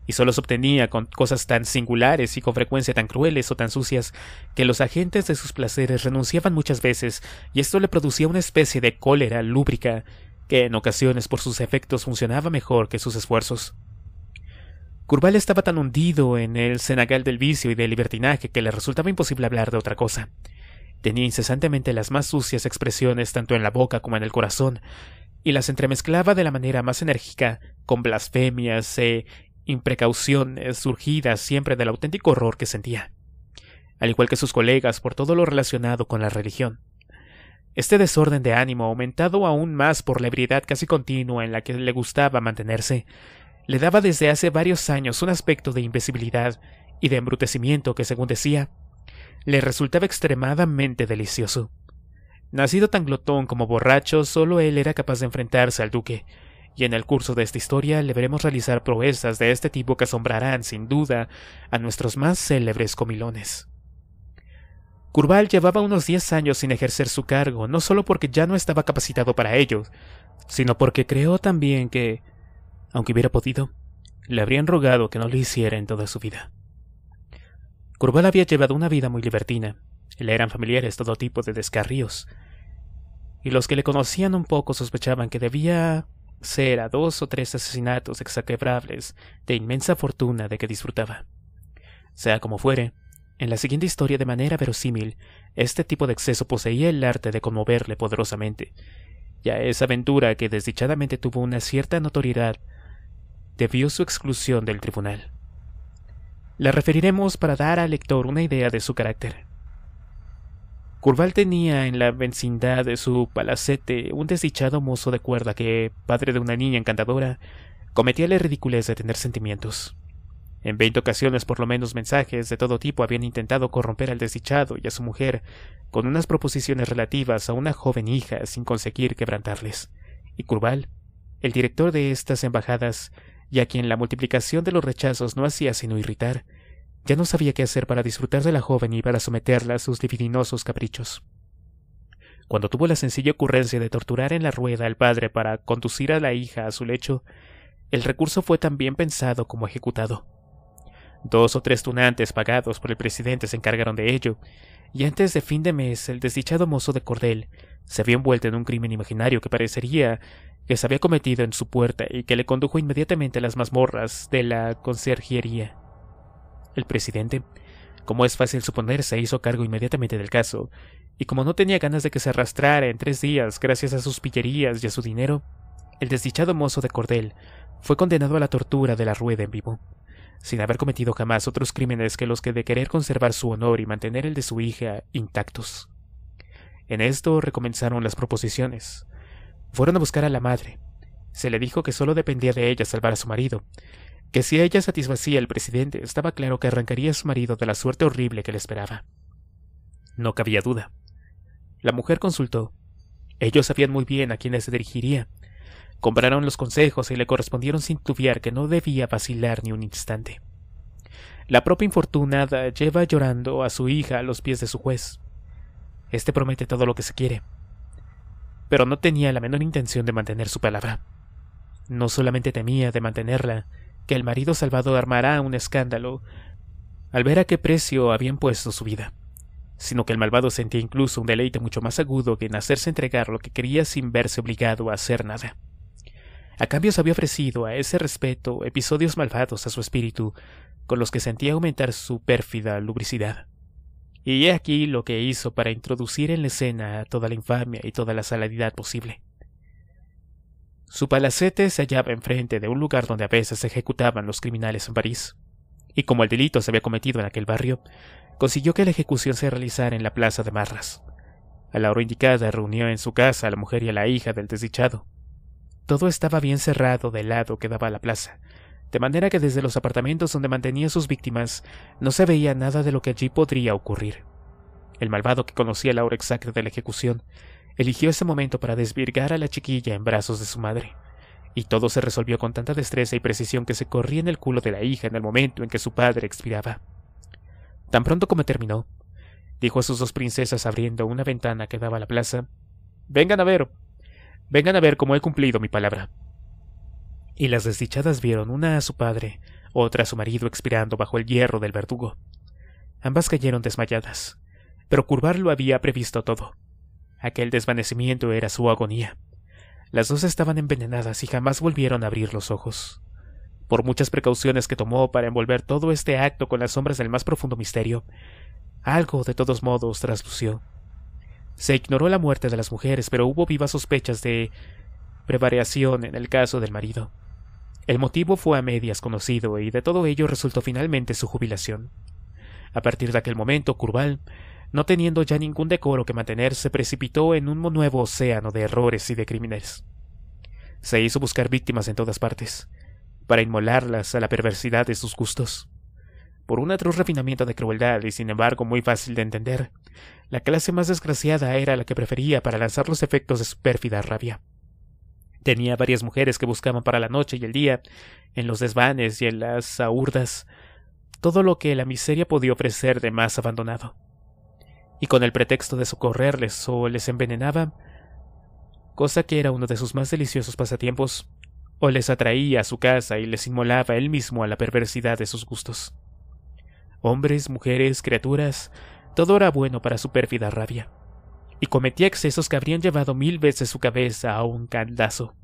y solo se obtenía con cosas tan singulares y con frecuencia tan crueles o tan sucias que los agentes de sus placeres renunciaban muchas veces y esto le producía una especie de cólera lúbrica que en ocasiones por sus efectos funcionaba mejor que sus esfuerzos. Curval estaba tan hundido en el cenagal del vicio y del libertinaje que le resultaba imposible hablar de otra cosa. Tenía incesantemente las más sucias expresiones tanto en la boca como en el corazón, y las entremezclaba de la manera más enérgica, con blasfemias e imprecaución surgida siempre del auténtico horror que sentía, al igual que sus colegas por todo lo relacionado con la religión. Este desorden de ánimo, aumentado aún más por la ebriedad casi continua en la que le gustaba mantenerse, le daba desde hace varios años un aspecto de invisibilidad y de embrutecimiento que, según decía, le resultaba extremadamente delicioso. Nacido tan glotón como borracho, solo él era capaz de enfrentarse al duque, y en el curso de esta historia le veremos realizar proezas de este tipo que asombrarán, sin duda, a nuestros más célebres comilones. Curval llevaba unos 10 años sin ejercer su cargo, no solo porque ya no estaba capacitado para ello, sino porque creó también que, aunque hubiera podido, le habrían rogado que no lo hiciera en toda su vida. Curval había llevado una vida muy libertina, le eran familiares todo tipo de descarríos, y los que le conocían un poco sospechaban que debía ser a dos o tres asesinatos exaquebrables de inmensa fortuna de que disfrutaba. Sea como fuere, en la siguiente historia de manera verosímil, este tipo de exceso poseía el arte de conmoverle poderosamente, y a esa aventura que desdichadamente tuvo una cierta notoriedad debió su exclusión del tribunal. La referiremos para dar al lector una idea de su carácter. Curval tenía en la vecindad de su palacete un desdichado mozo de cuerda que, padre de una niña encantadora, cometía la ridiculez de tener sentimientos. En veinte ocasiones por lo menos mensajes de todo tipo habían intentado corromper al desdichado y a su mujer con unas proposiciones relativas a una joven hija sin conseguir quebrantarles. Y Curval, el director de estas embajadas, y a quien la multiplicación de los rechazos no hacía sino irritar, ya no sabía qué hacer para disfrutar de la joven y para someterla a sus divinosos caprichos. Cuando tuvo la sencilla ocurrencia de torturar en la rueda al padre para conducir a la hija a su lecho, el recurso fue tan bien pensado como ejecutado. Dos o tres tunantes pagados por el presidente se encargaron de ello, y antes de fin de mes el desdichado mozo de cordel se había envuelto en un crimen imaginario que parecería que se había cometido en su puerta y que le condujo inmediatamente a las mazmorras de la conserjería. El presidente, como es fácil suponer, se hizo cargo inmediatamente del caso, y como no tenía ganas de que se arrastrara en tres días gracias a sus pillerías y a su dinero, el desdichado mozo de cordel fue condenado a la tortura de la rueda en vivo, sin haber cometido jamás otros crímenes que los que de querer conservar su honor y mantener el de su hija intactos. En esto recomenzaron las proposiciones. Fueron a buscar a la madre. Se le dijo que solo dependía de ella salvar a su marido, que si ella satisfacía al presidente, estaba claro que arrancaría a su marido de la suerte horrible que le esperaba. No cabía duda. La mujer consultó. Ellos sabían muy bien a quién se dirigiría. Compraron los consejos y le correspondieron sin tuviar que no debía vacilar ni un instante. La propia infortunada lleva llorando a su hija a los pies de su juez. Este promete todo lo que se quiere. Pero no tenía la menor intención de mantener su palabra. No solamente temía de mantenerla, que el marido salvado armará un escándalo al ver a qué precio habían puesto su vida, sino que el malvado sentía incluso un deleite mucho más agudo que en hacerse entregar lo que quería sin verse obligado a hacer nada. A cambio se había ofrecido a ese respeto episodios malvados a su espíritu, con los que sentía aumentar su pérfida lubricidad. Y he aquí lo que hizo para introducir en la escena toda la infamia y toda la saladidad posible. Su palacete se hallaba enfrente de un lugar donde a veces se ejecutaban los criminales en París. Y como el delito se había cometido en aquel barrio, consiguió que la ejecución se realizara en la plaza de Marras. A la hora indicada reunió en su casa a la mujer y a la hija del desdichado. Todo estaba bien cerrado del lado que daba a la plaza, de manera que desde los apartamentos donde mantenía sus víctimas no se veía nada de lo que allí podría ocurrir. El malvado que conocía la hora exacta de la ejecución eligió ese momento para desvirgar a la chiquilla en brazos de su madre. Y todo se resolvió con tanta destreza y precisión que se corría en el culo de la hija en el momento en que su padre expiraba. Tan pronto como terminó, dijo a sus dos princesas abriendo una ventana que daba a la plaza, Vengan a ver, vengan a ver cómo he cumplido mi palabra. Y las desdichadas vieron una a su padre, otra a su marido expirando bajo el hierro del verdugo. Ambas cayeron desmayadas, pero Curvar lo había previsto todo. Aquel desvanecimiento era su agonía. Las dos estaban envenenadas y jamás volvieron a abrir los ojos. Por muchas precauciones que tomó para envolver todo este acto con las sombras del más profundo misterio, algo de todos modos traslució. Se ignoró la muerte de las mujeres, pero hubo vivas sospechas de Prevariación en el caso del marido. El motivo fue a medias conocido y de todo ello resultó finalmente su jubilación. A partir de aquel momento, Curval no teniendo ya ningún decoro que mantener, se precipitó en un nuevo océano de errores y de crímenes. Se hizo buscar víctimas en todas partes, para inmolarlas a la perversidad de sus gustos. Por un atroz refinamiento de crueldad y sin embargo muy fácil de entender, la clase más desgraciada era la que prefería para lanzar los efectos de su pérfida rabia. Tenía varias mujeres que buscaban para la noche y el día, en los desvanes y en las aurdas, todo lo que la miseria podía ofrecer de más abandonado y con el pretexto de socorrerles o les envenenaba, cosa que era uno de sus más deliciosos pasatiempos, o les atraía a su casa y les inmolaba él mismo a la perversidad de sus gustos. Hombres, mujeres, criaturas, todo era bueno para su pérfida rabia, y cometía excesos que habrían llevado mil veces su cabeza a un candazo,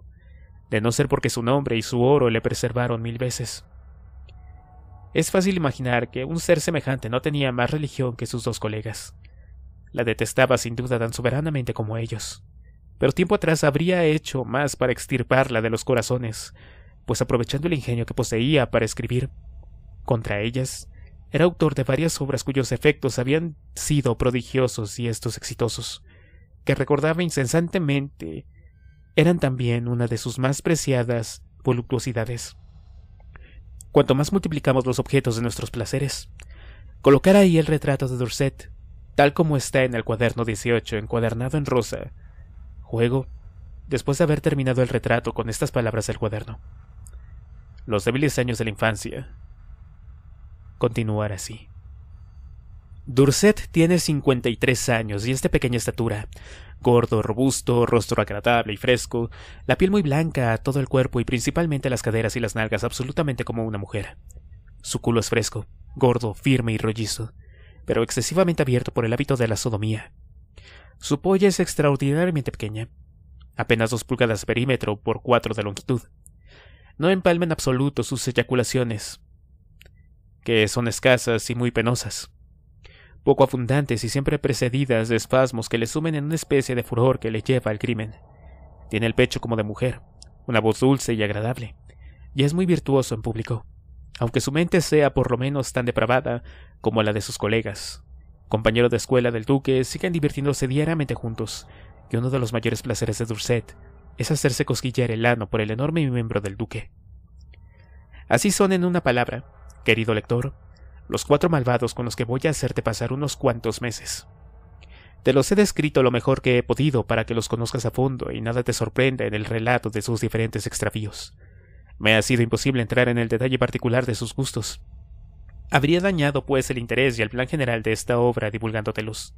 de no ser porque su nombre y su oro le preservaron mil veces. Es fácil imaginar que un ser semejante no tenía más religión que sus dos colegas. La detestaba sin duda tan soberanamente como ellos. Pero tiempo atrás habría hecho más para extirparla de los corazones, pues aprovechando el ingenio que poseía para escribir contra ellas, era autor de varias obras cuyos efectos habían sido prodigiosos y estos exitosos, que recordaba incesantemente eran también una de sus más preciadas voluptuosidades. Cuanto más multiplicamos los objetos de nuestros placeres, colocar ahí el retrato de Dorset tal como está en el cuaderno 18 encuadernado en rosa. Juego, después de haber terminado el retrato con estas palabras del cuaderno. Los débiles años de la infancia. Continuar así. Durset tiene 53 años y es de pequeña estatura. Gordo, robusto, rostro agradable y fresco, la piel muy blanca, todo el cuerpo y principalmente las caderas y las nalgas absolutamente como una mujer. Su culo es fresco, gordo, firme y rollizo pero excesivamente abierto por el hábito de la sodomía. Su polla es extraordinariamente pequeña, apenas dos pulgadas de perímetro por cuatro de longitud. No empalma en absoluto sus eyaculaciones, que son escasas y muy penosas, poco abundantes y siempre precedidas de espasmos que le sumen en una especie de furor que le lleva al crimen. Tiene el pecho como de mujer, una voz dulce y agradable, y es muy virtuoso en público aunque su mente sea por lo menos tan depravada como la de sus colegas. Compañero de escuela del duque siguen divirtiéndose diariamente juntos, y uno de los mayores placeres de Durset es hacerse cosquillar el ano por el enorme miembro del duque. Así son en una palabra, querido lector, los cuatro malvados con los que voy a hacerte pasar unos cuantos meses. Te los he descrito lo mejor que he podido para que los conozcas a fondo y nada te sorprenda en el relato de sus diferentes extravíos. Me ha sido imposible entrar en el detalle particular de sus gustos. Habría dañado, pues, el interés y el plan general de esta obra divulgándotelos.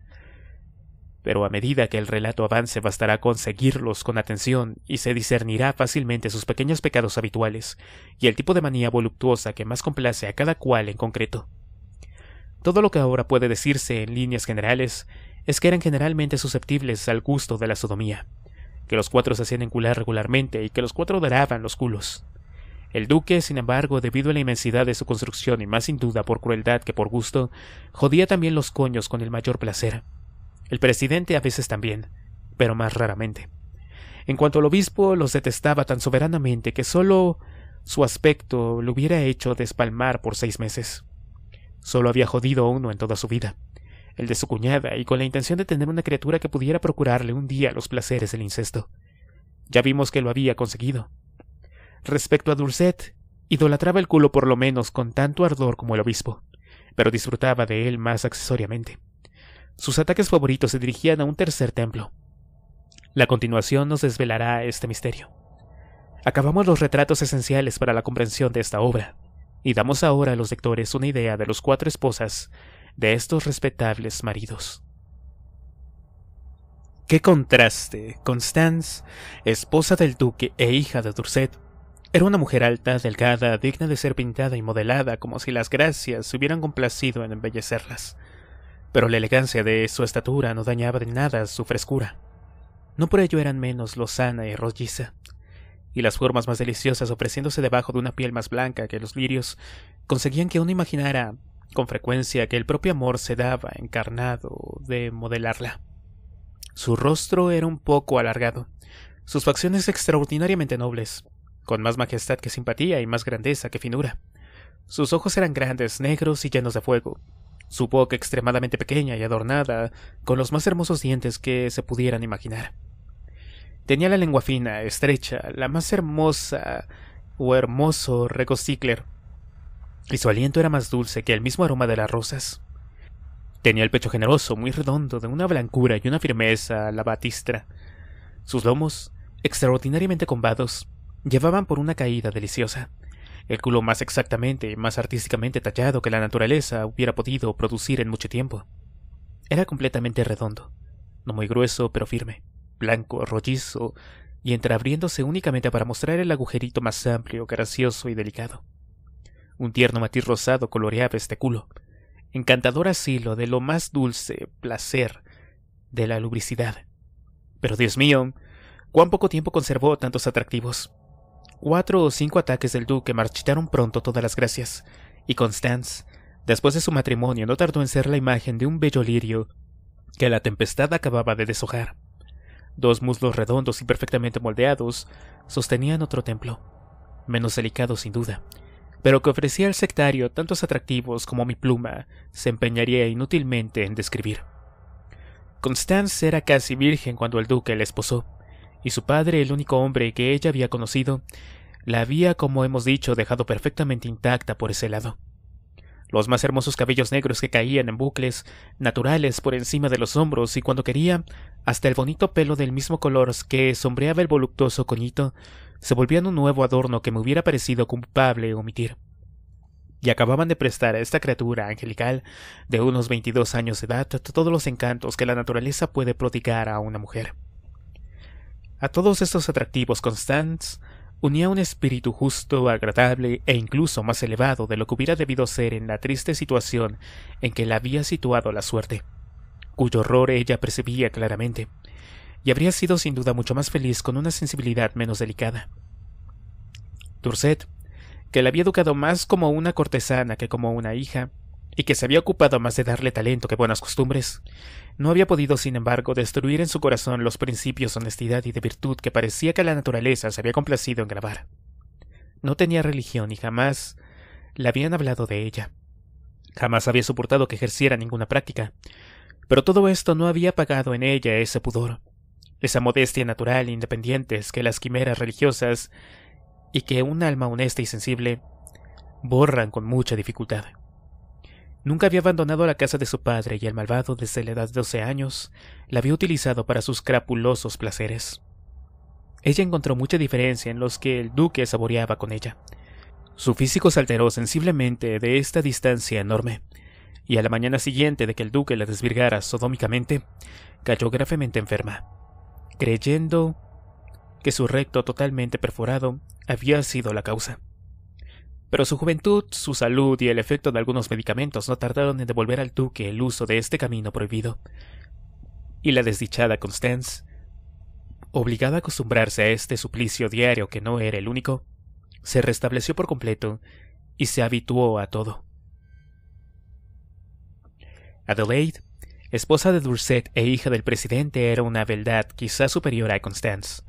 Pero a medida que el relato avance bastará conseguirlos con atención y se discernirá fácilmente sus pequeños pecados habituales y el tipo de manía voluptuosa que más complace a cada cual en concreto. Todo lo que ahora puede decirse en líneas generales es que eran generalmente susceptibles al gusto de la sodomía, que los cuatro se hacían encular regularmente y que los cuatro daraban los culos. El duque, sin embargo, debido a la inmensidad de su construcción y más sin duda por crueldad que por gusto, jodía también los coños con el mayor placer. El presidente a veces también, pero más raramente. En cuanto al obispo, los detestaba tan soberanamente que solo su aspecto lo hubiera hecho despalmar por seis meses. Solo había jodido uno en toda su vida, el de su cuñada, y con la intención de tener una criatura que pudiera procurarle un día los placeres del incesto. Ya vimos que lo había conseguido. Respecto a Durset, idolatraba el culo por lo menos con tanto ardor como el obispo, pero disfrutaba de él más accesoriamente. Sus ataques favoritos se dirigían a un tercer templo. La continuación nos desvelará este misterio. Acabamos los retratos esenciales para la comprensión de esta obra, y damos ahora a los lectores una idea de los cuatro esposas de estos respetables maridos. Qué contraste, Constance, esposa del duque e hija de Durset, era una mujer alta, delgada, digna de ser pintada y modelada como si las gracias se hubieran complacido en embellecerlas. Pero la elegancia de su estatura no dañaba de nada su frescura. No por ello eran menos lozana y rolliza. Y las formas más deliciosas ofreciéndose debajo de una piel más blanca que los lirios conseguían que uno imaginara con frecuencia que el propio amor se daba encarnado de modelarla. Su rostro era un poco alargado, sus facciones extraordinariamente nobles, con más majestad que simpatía y más grandeza que finura. Sus ojos eran grandes, negros y llenos de fuego. Su boca extremadamente pequeña y adornada con los más hermosos dientes que se pudieran imaginar. Tenía la lengua fina, estrecha, la más hermosa o hermoso recocicler. y su aliento era más dulce que el mismo aroma de las rosas. Tenía el pecho generoso, muy redondo, de una blancura y una firmeza la batistra. Sus lomos, extraordinariamente combados, llevaban por una caída deliciosa, el culo más exactamente, más artísticamente tallado que la naturaleza hubiera podido producir en mucho tiempo. Era completamente redondo, no muy grueso, pero firme, blanco, rollizo, y entreabriéndose únicamente para mostrar el agujerito más amplio, gracioso y delicado. Un tierno matiz rosado coloreaba este culo, encantador asilo de lo más dulce placer de la lubricidad. Pero Dios mío, cuán poco tiempo conservó tantos atractivos cuatro o cinco ataques del duque marchitaron pronto todas las gracias, y Constance, después de su matrimonio, no tardó en ser la imagen de un bello lirio que la tempestad acababa de deshojar. Dos muslos redondos y perfectamente moldeados sostenían otro templo, menos delicado sin duda, pero que ofrecía al sectario tantos atractivos como mi pluma se empeñaría inútilmente en describir. Constance era casi virgen cuando el duque la esposó, y su padre, el único hombre que ella había conocido, la había, como hemos dicho, dejado perfectamente intacta por ese lado. Los más hermosos cabellos negros que caían en bucles, naturales por encima de los hombros y cuando quería, hasta el bonito pelo del mismo color que sombreaba el voluptuoso coñito, se volvían un nuevo adorno que me hubiera parecido culpable omitir. Y acababan de prestar a esta criatura angelical de unos veintidós años de edad todos los encantos que la naturaleza puede prodigar a una mujer. A todos estos atractivos constantes unía un espíritu justo, agradable e incluso más elevado de lo que hubiera debido ser en la triste situación en que la había situado la suerte, cuyo horror ella percibía claramente, y habría sido sin duda mucho más feliz con una sensibilidad menos delicada. Durset, que la había educado más como una cortesana que como una hija, y que se había ocupado más de darle talento que buenas costumbres, no había podido, sin embargo, destruir en su corazón los principios de honestidad y de virtud que parecía que la naturaleza se había complacido en grabar. No tenía religión y jamás le habían hablado de ella. Jamás había soportado que ejerciera ninguna práctica. Pero todo esto no había pagado en ella ese pudor, esa modestia natural e independientes que las quimeras religiosas y que un alma honesta y sensible borran con mucha dificultad. Nunca había abandonado la casa de su padre y el malvado desde la edad de 12 años la había utilizado para sus crapulosos placeres. Ella encontró mucha diferencia en los que el duque saboreaba con ella. Su físico se alteró sensiblemente de esta distancia enorme, y a la mañana siguiente de que el duque la desvirgara sodómicamente, cayó gravemente enferma, creyendo que su recto totalmente perforado había sido la causa. Pero su juventud, su salud y el efecto de algunos medicamentos no tardaron en devolver al duque el uso de este camino prohibido. Y la desdichada Constance, obligada a acostumbrarse a este suplicio diario que no era el único, se restableció por completo y se habituó a todo. Adelaide, esposa de Durset e hija del presidente, era una beldad quizás superior a Constance,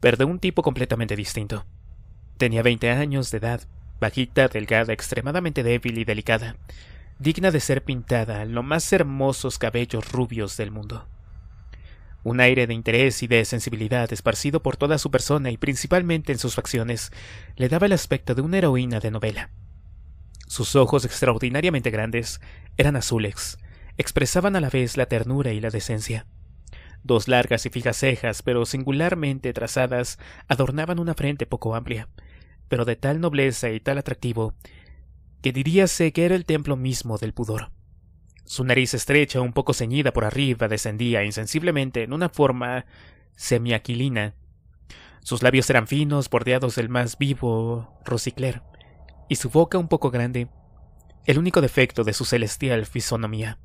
pero de un tipo completamente distinto. Tenía veinte años de edad bajita, delgada, extremadamente débil y delicada, digna de ser pintada, en los más hermosos cabellos rubios del mundo. Un aire de interés y de sensibilidad esparcido por toda su persona y principalmente en sus facciones le daba el aspecto de una heroína de novela. Sus ojos extraordinariamente grandes eran azules, expresaban a la vez la ternura y la decencia. Dos largas y fijas cejas, pero singularmente trazadas, adornaban una frente poco amplia, pero de tal nobleza y tal atractivo, que diríase que era el templo mismo del pudor. Su nariz estrecha, un poco ceñida por arriba, descendía insensiblemente en una forma semiaquilina. Sus labios eran finos, bordeados del más vivo rosicler, y su boca un poco grande, el único defecto de su celestial fisonomía.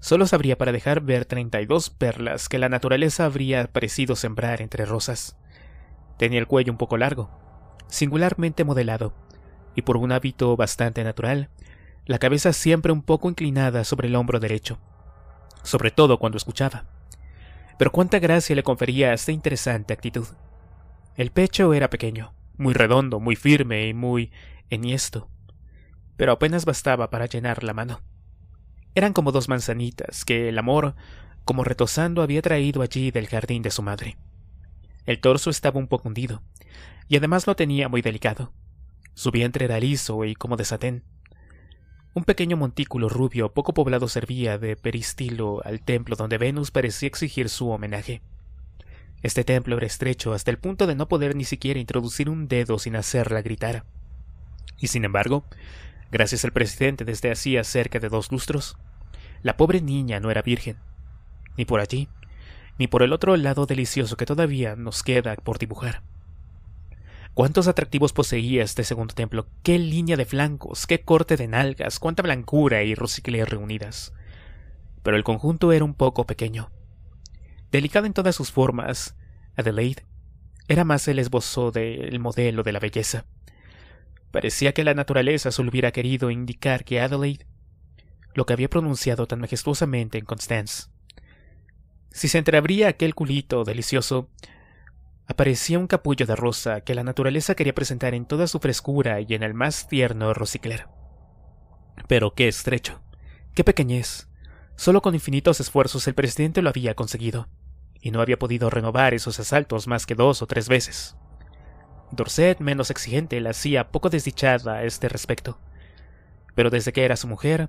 Solo sabría para dejar ver treinta y dos perlas que la naturaleza habría parecido sembrar entre rosas. Tenía el cuello un poco largo, singularmente modelado, y por un hábito bastante natural, la cabeza siempre un poco inclinada sobre el hombro derecho, sobre todo cuando escuchaba. Pero cuánta gracia le confería esta interesante actitud. El pecho era pequeño, muy redondo, muy firme y muy enhiesto, pero apenas bastaba para llenar la mano. Eran como dos manzanitas que el amor, como retosando, había traído allí del jardín de su madre. El torso estaba un poco hundido, y además lo tenía muy delicado. Su vientre era liso y como de satén. Un pequeño montículo rubio poco poblado servía de peristilo al templo donde Venus parecía exigir su homenaje. Este templo era estrecho hasta el punto de no poder ni siquiera introducir un dedo sin hacerla gritar. Y sin embargo, gracias al presidente desde hacía cerca de dos lustros, la pobre niña no era virgen, ni por allí, ni por el otro lado delicioso que todavía nos queda por dibujar. ¿Cuántos atractivos poseía este segundo templo? ¿Qué línea de flancos? ¿Qué corte de nalgas? ¿Cuánta blancura y rosiclea reunidas? Pero el conjunto era un poco pequeño. Delicada en todas sus formas, Adelaide era más el esbozo del modelo de la belleza. Parecía que la naturaleza solo hubiera querido indicar que Adelaide, lo que había pronunciado tan majestuosamente en Constance, si se entreabría aquel culito delicioso, aparecía un capullo de rosa que la naturaleza quería presentar en toda su frescura y en el más tierno rocicler, Pero qué estrecho, qué pequeñez. Solo con infinitos esfuerzos el presidente lo había conseguido, y no había podido renovar esos asaltos más que dos o tres veces. Dorset, menos exigente, la hacía poco desdichada a este respecto. Pero desde que era su mujer,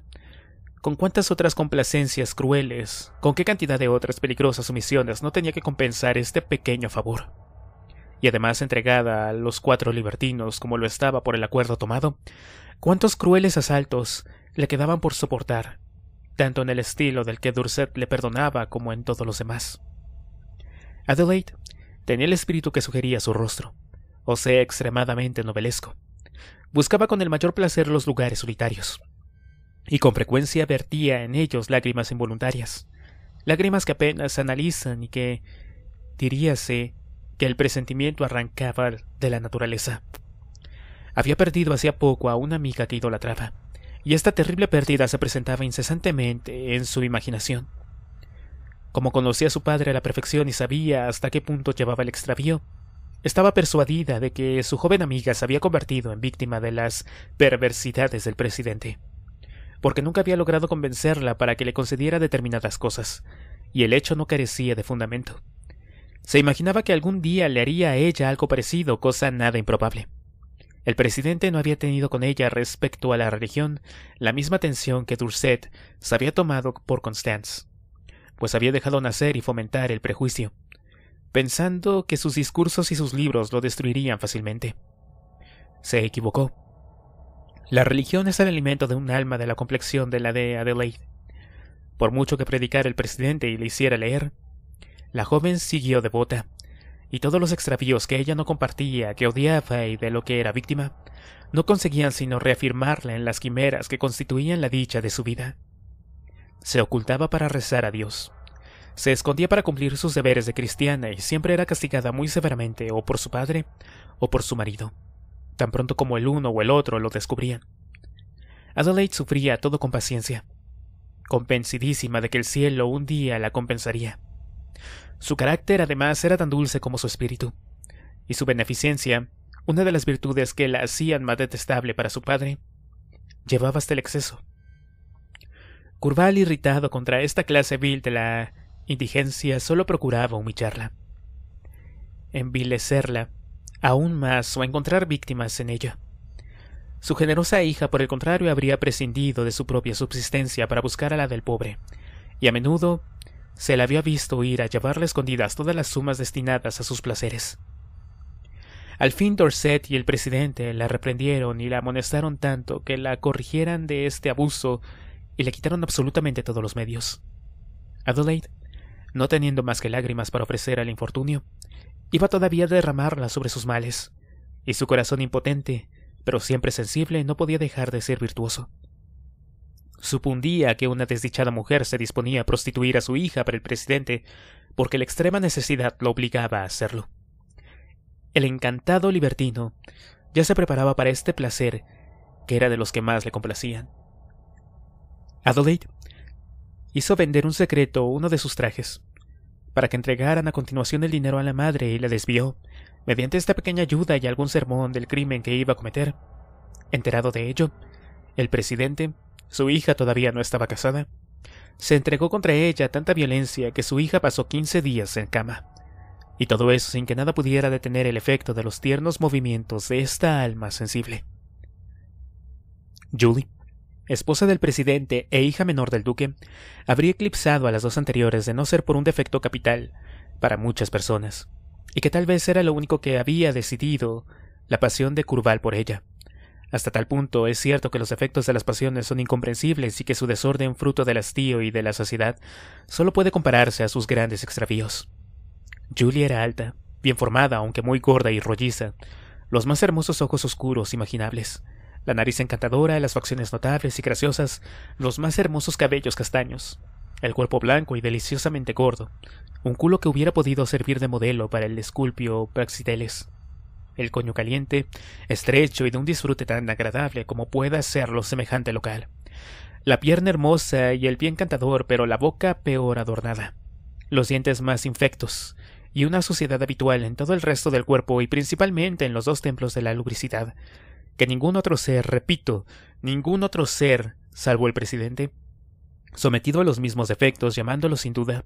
con cuántas otras complacencias crueles, con qué cantidad de otras peligrosas omisiones no tenía que compensar este pequeño favor. Y además entregada a los cuatro libertinos como lo estaba por el acuerdo tomado, cuántos crueles asaltos le quedaban por soportar, tanto en el estilo del que Durset le perdonaba como en todos los demás. Adelaide tenía el espíritu que sugería su rostro, o sea, extremadamente novelesco. Buscaba con el mayor placer los lugares solitarios, y con frecuencia vertía en ellos lágrimas involuntarias, lágrimas que apenas analizan y que, diríase, que el presentimiento arrancaba de la naturaleza. Había perdido hacía poco a una amiga que idolatraba, y esta terrible pérdida se presentaba incesantemente en su imaginación. Como conocía a su padre a la perfección y sabía hasta qué punto llevaba el extravío, estaba persuadida de que su joven amiga se había convertido en víctima de las perversidades del presidente porque nunca había logrado convencerla para que le concediera determinadas cosas, y el hecho no carecía de fundamento. Se imaginaba que algún día le haría a ella algo parecido, cosa nada improbable. El presidente no había tenido con ella respecto a la religión la misma atención que Durset se había tomado por Constance, pues había dejado nacer y fomentar el prejuicio, pensando que sus discursos y sus libros lo destruirían fácilmente. Se equivocó. La religión es el alimento de un alma de la complexión de la de Adelaide. Por mucho que predicara el presidente y le hiciera leer, la joven siguió devota, y todos los extravíos que ella no compartía, que odiaba y de lo que era víctima, no conseguían sino reafirmarla en las quimeras que constituían la dicha de su vida. Se ocultaba para rezar a Dios. Se escondía para cumplir sus deberes de cristiana y siempre era castigada muy severamente o por su padre o por su marido tan pronto como el uno o el otro lo descubrían. Adelaide sufría todo con paciencia, convencidísima de que el cielo un día la compensaría. Su carácter además era tan dulce como su espíritu, y su beneficencia, una de las virtudes que la hacían más detestable para su padre, llevaba hasta el exceso. Curval, irritado contra esta clase vil de la indigencia, solo procuraba humillarla, envilecerla aún más o encontrar víctimas en ella. Su generosa hija, por el contrario, habría prescindido de su propia subsistencia para buscar a la del pobre, y a menudo se la había visto ir a llevarle escondidas todas las sumas destinadas a sus placeres. Al fin Dorset y el presidente la reprendieron y la amonestaron tanto que la corrigieran de este abuso y le quitaron absolutamente todos los medios. Adelaide, no teniendo más que lágrimas para ofrecer al infortunio, iba todavía a derramarla sobre sus males, y su corazón impotente, pero siempre sensible, no podía dejar de ser virtuoso. Supundía que una desdichada mujer se disponía a prostituir a su hija para el presidente, porque la extrema necesidad lo obligaba a hacerlo. El encantado libertino ya se preparaba para este placer, que era de los que más le complacían. Adelaide hizo vender un secreto uno de sus trajes, para que entregaran a continuación el dinero a la madre y la desvió, mediante esta pequeña ayuda y algún sermón del crimen que iba a cometer. Enterado de ello, el presidente, su hija todavía no estaba casada, se entregó contra ella tanta violencia que su hija pasó 15 días en cama. Y todo eso sin que nada pudiera detener el efecto de los tiernos movimientos de esta alma sensible. Julie esposa del presidente e hija menor del duque, habría eclipsado a las dos anteriores de no ser por un defecto capital para muchas personas, y que tal vez era lo único que había decidido la pasión de Curval por ella. Hasta tal punto es cierto que los efectos de las pasiones son incomprensibles y que su desorden fruto del hastío y de la saciedad solo puede compararse a sus grandes extravíos. Julia era alta, bien formada, aunque muy gorda y rolliza, los más hermosos ojos oscuros imaginables, la nariz encantadora, las facciones notables y graciosas, los más hermosos cabellos castaños, el cuerpo blanco y deliciosamente gordo, un culo que hubiera podido servir de modelo para el esculpio Praxiteles, el coño caliente, estrecho y de un disfrute tan agradable como pueda serlo semejante local, la pierna hermosa y el pie encantador, pero la boca peor adornada, los dientes más infectos, y una suciedad habitual en todo el resto del cuerpo y principalmente en los dos templos de la lubricidad, que ningún otro ser, repito, ningún otro ser, salvo el presidente, sometido a los mismos defectos, llamándolo sin duda,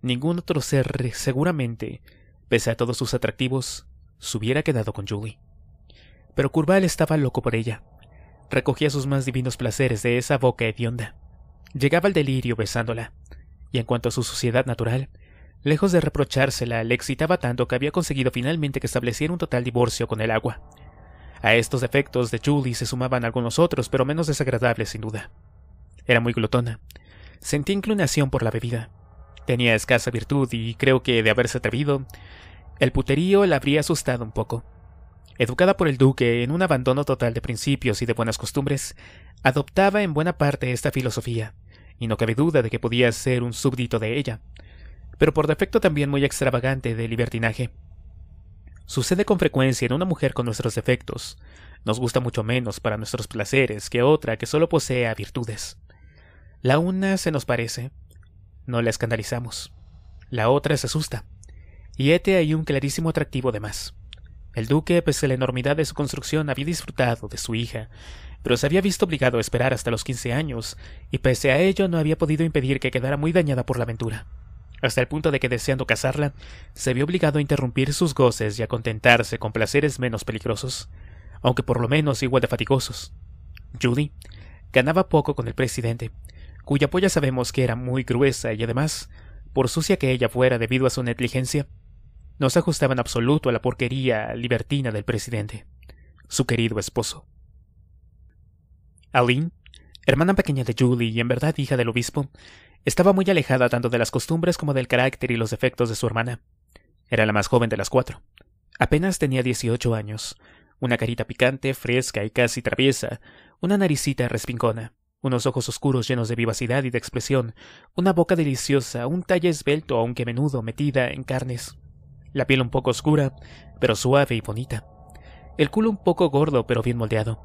ningún otro ser seguramente, pese a todos sus atractivos, se hubiera quedado con Julie. Pero Curval estaba loco por ella. Recogía sus más divinos placeres de esa boca hedionda. Llegaba al delirio besándola, y en cuanto a su suciedad natural, lejos de reprochársela, le excitaba tanto que había conseguido finalmente que estableciera un total divorcio con el agua a estos defectos de Julie se sumaban algunos otros, pero menos desagradables sin duda. Era muy glotona. Sentía inclinación por la bebida. Tenía escasa virtud y creo que, de haberse atrevido, el puterío la habría asustado un poco. Educada por el duque en un abandono total de principios y de buenas costumbres, adoptaba en buena parte esta filosofía, y no cabe duda de que podía ser un súbdito de ella, pero por defecto también muy extravagante de libertinaje Sucede con frecuencia en una mujer con nuestros defectos. Nos gusta mucho menos para nuestros placeres que otra que solo posea virtudes. La una se nos parece. No la escandalizamos. La otra se asusta. Y hete hay un clarísimo atractivo de más. El duque, pese a la enormidad de su construcción, había disfrutado de su hija, pero se había visto obligado a esperar hasta los quince años, y pese a ello no había podido impedir que quedara muy dañada por la aventura hasta el punto de que deseando casarla, se vio obligado a interrumpir sus goces y a contentarse con placeres menos peligrosos, aunque por lo menos igual de fatigosos. Judy ganaba poco con el presidente, cuya polla sabemos que era muy gruesa y además, por sucia que ella fuera debido a su negligencia, no se ajustaba en absoluto a la porquería libertina del presidente, su querido esposo. Aline, hermana pequeña de Julie y en verdad hija del obispo, estaba muy alejada tanto de las costumbres como del carácter y los defectos de su hermana. Era la más joven de las cuatro. Apenas tenía 18 años, una carita picante, fresca y casi traviesa, una naricita respincona, unos ojos oscuros llenos de vivacidad y de expresión, una boca deliciosa, un talle esbelto aunque menudo metida en carnes, la piel un poco oscura, pero suave y bonita, el culo un poco gordo pero bien moldeado,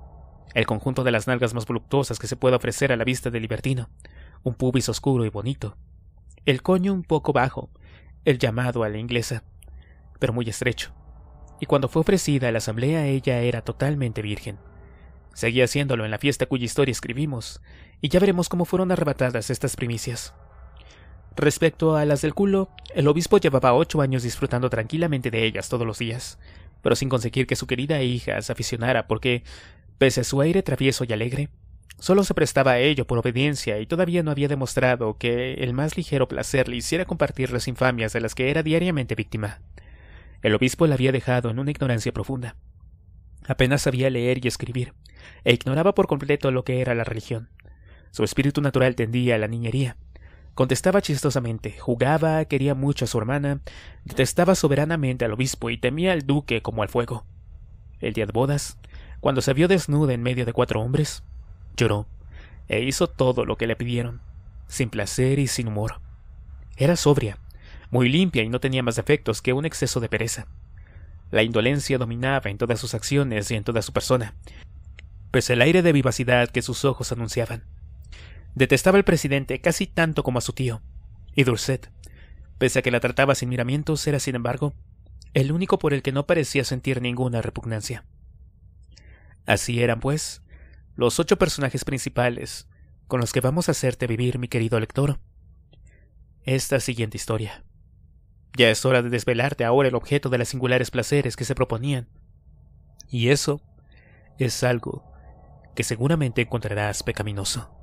el conjunto de las nalgas más voluptuosas que se pueda ofrecer a la vista del libertino, un pubis oscuro y bonito, el coño un poco bajo, el llamado a la inglesa, pero muy estrecho. Y cuando fue ofrecida a la asamblea ella era totalmente virgen. Seguía haciéndolo en la fiesta cuya historia escribimos, y ya veremos cómo fueron arrebatadas estas primicias. Respecto a las del culo, el obispo llevaba ocho años disfrutando tranquilamente de ellas todos los días, pero sin conseguir que su querida hija se aficionara porque, pese a su aire travieso y alegre, Solo se prestaba a ello por obediencia y todavía no había demostrado que el más ligero placer le hiciera compartir las infamias de las que era diariamente víctima. El obispo la había dejado en una ignorancia profunda. Apenas sabía leer y escribir, e ignoraba por completo lo que era la religión. Su espíritu natural tendía a la niñería. Contestaba chistosamente, jugaba, quería mucho a su hermana, detestaba soberanamente al obispo y temía al duque como al fuego. El día de bodas, cuando se vio desnuda en medio de cuatro hombres, Lloró e hizo todo lo que le pidieron, sin placer y sin humor. Era sobria, muy limpia y no tenía más defectos que un exceso de pereza. La indolencia dominaba en todas sus acciones y en toda su persona, pese al aire de vivacidad que sus ojos anunciaban. Detestaba al presidente casi tanto como a su tío, y Dulcet, pese a que la trataba sin miramientos, era sin embargo el único por el que no parecía sentir ninguna repugnancia. Así eran, pues, los ocho personajes principales con los que vamos a hacerte vivir, mi querido lector, esta siguiente historia. Ya es hora de desvelarte ahora el objeto de las singulares placeres que se proponían. Y eso es algo que seguramente encontrarás pecaminoso.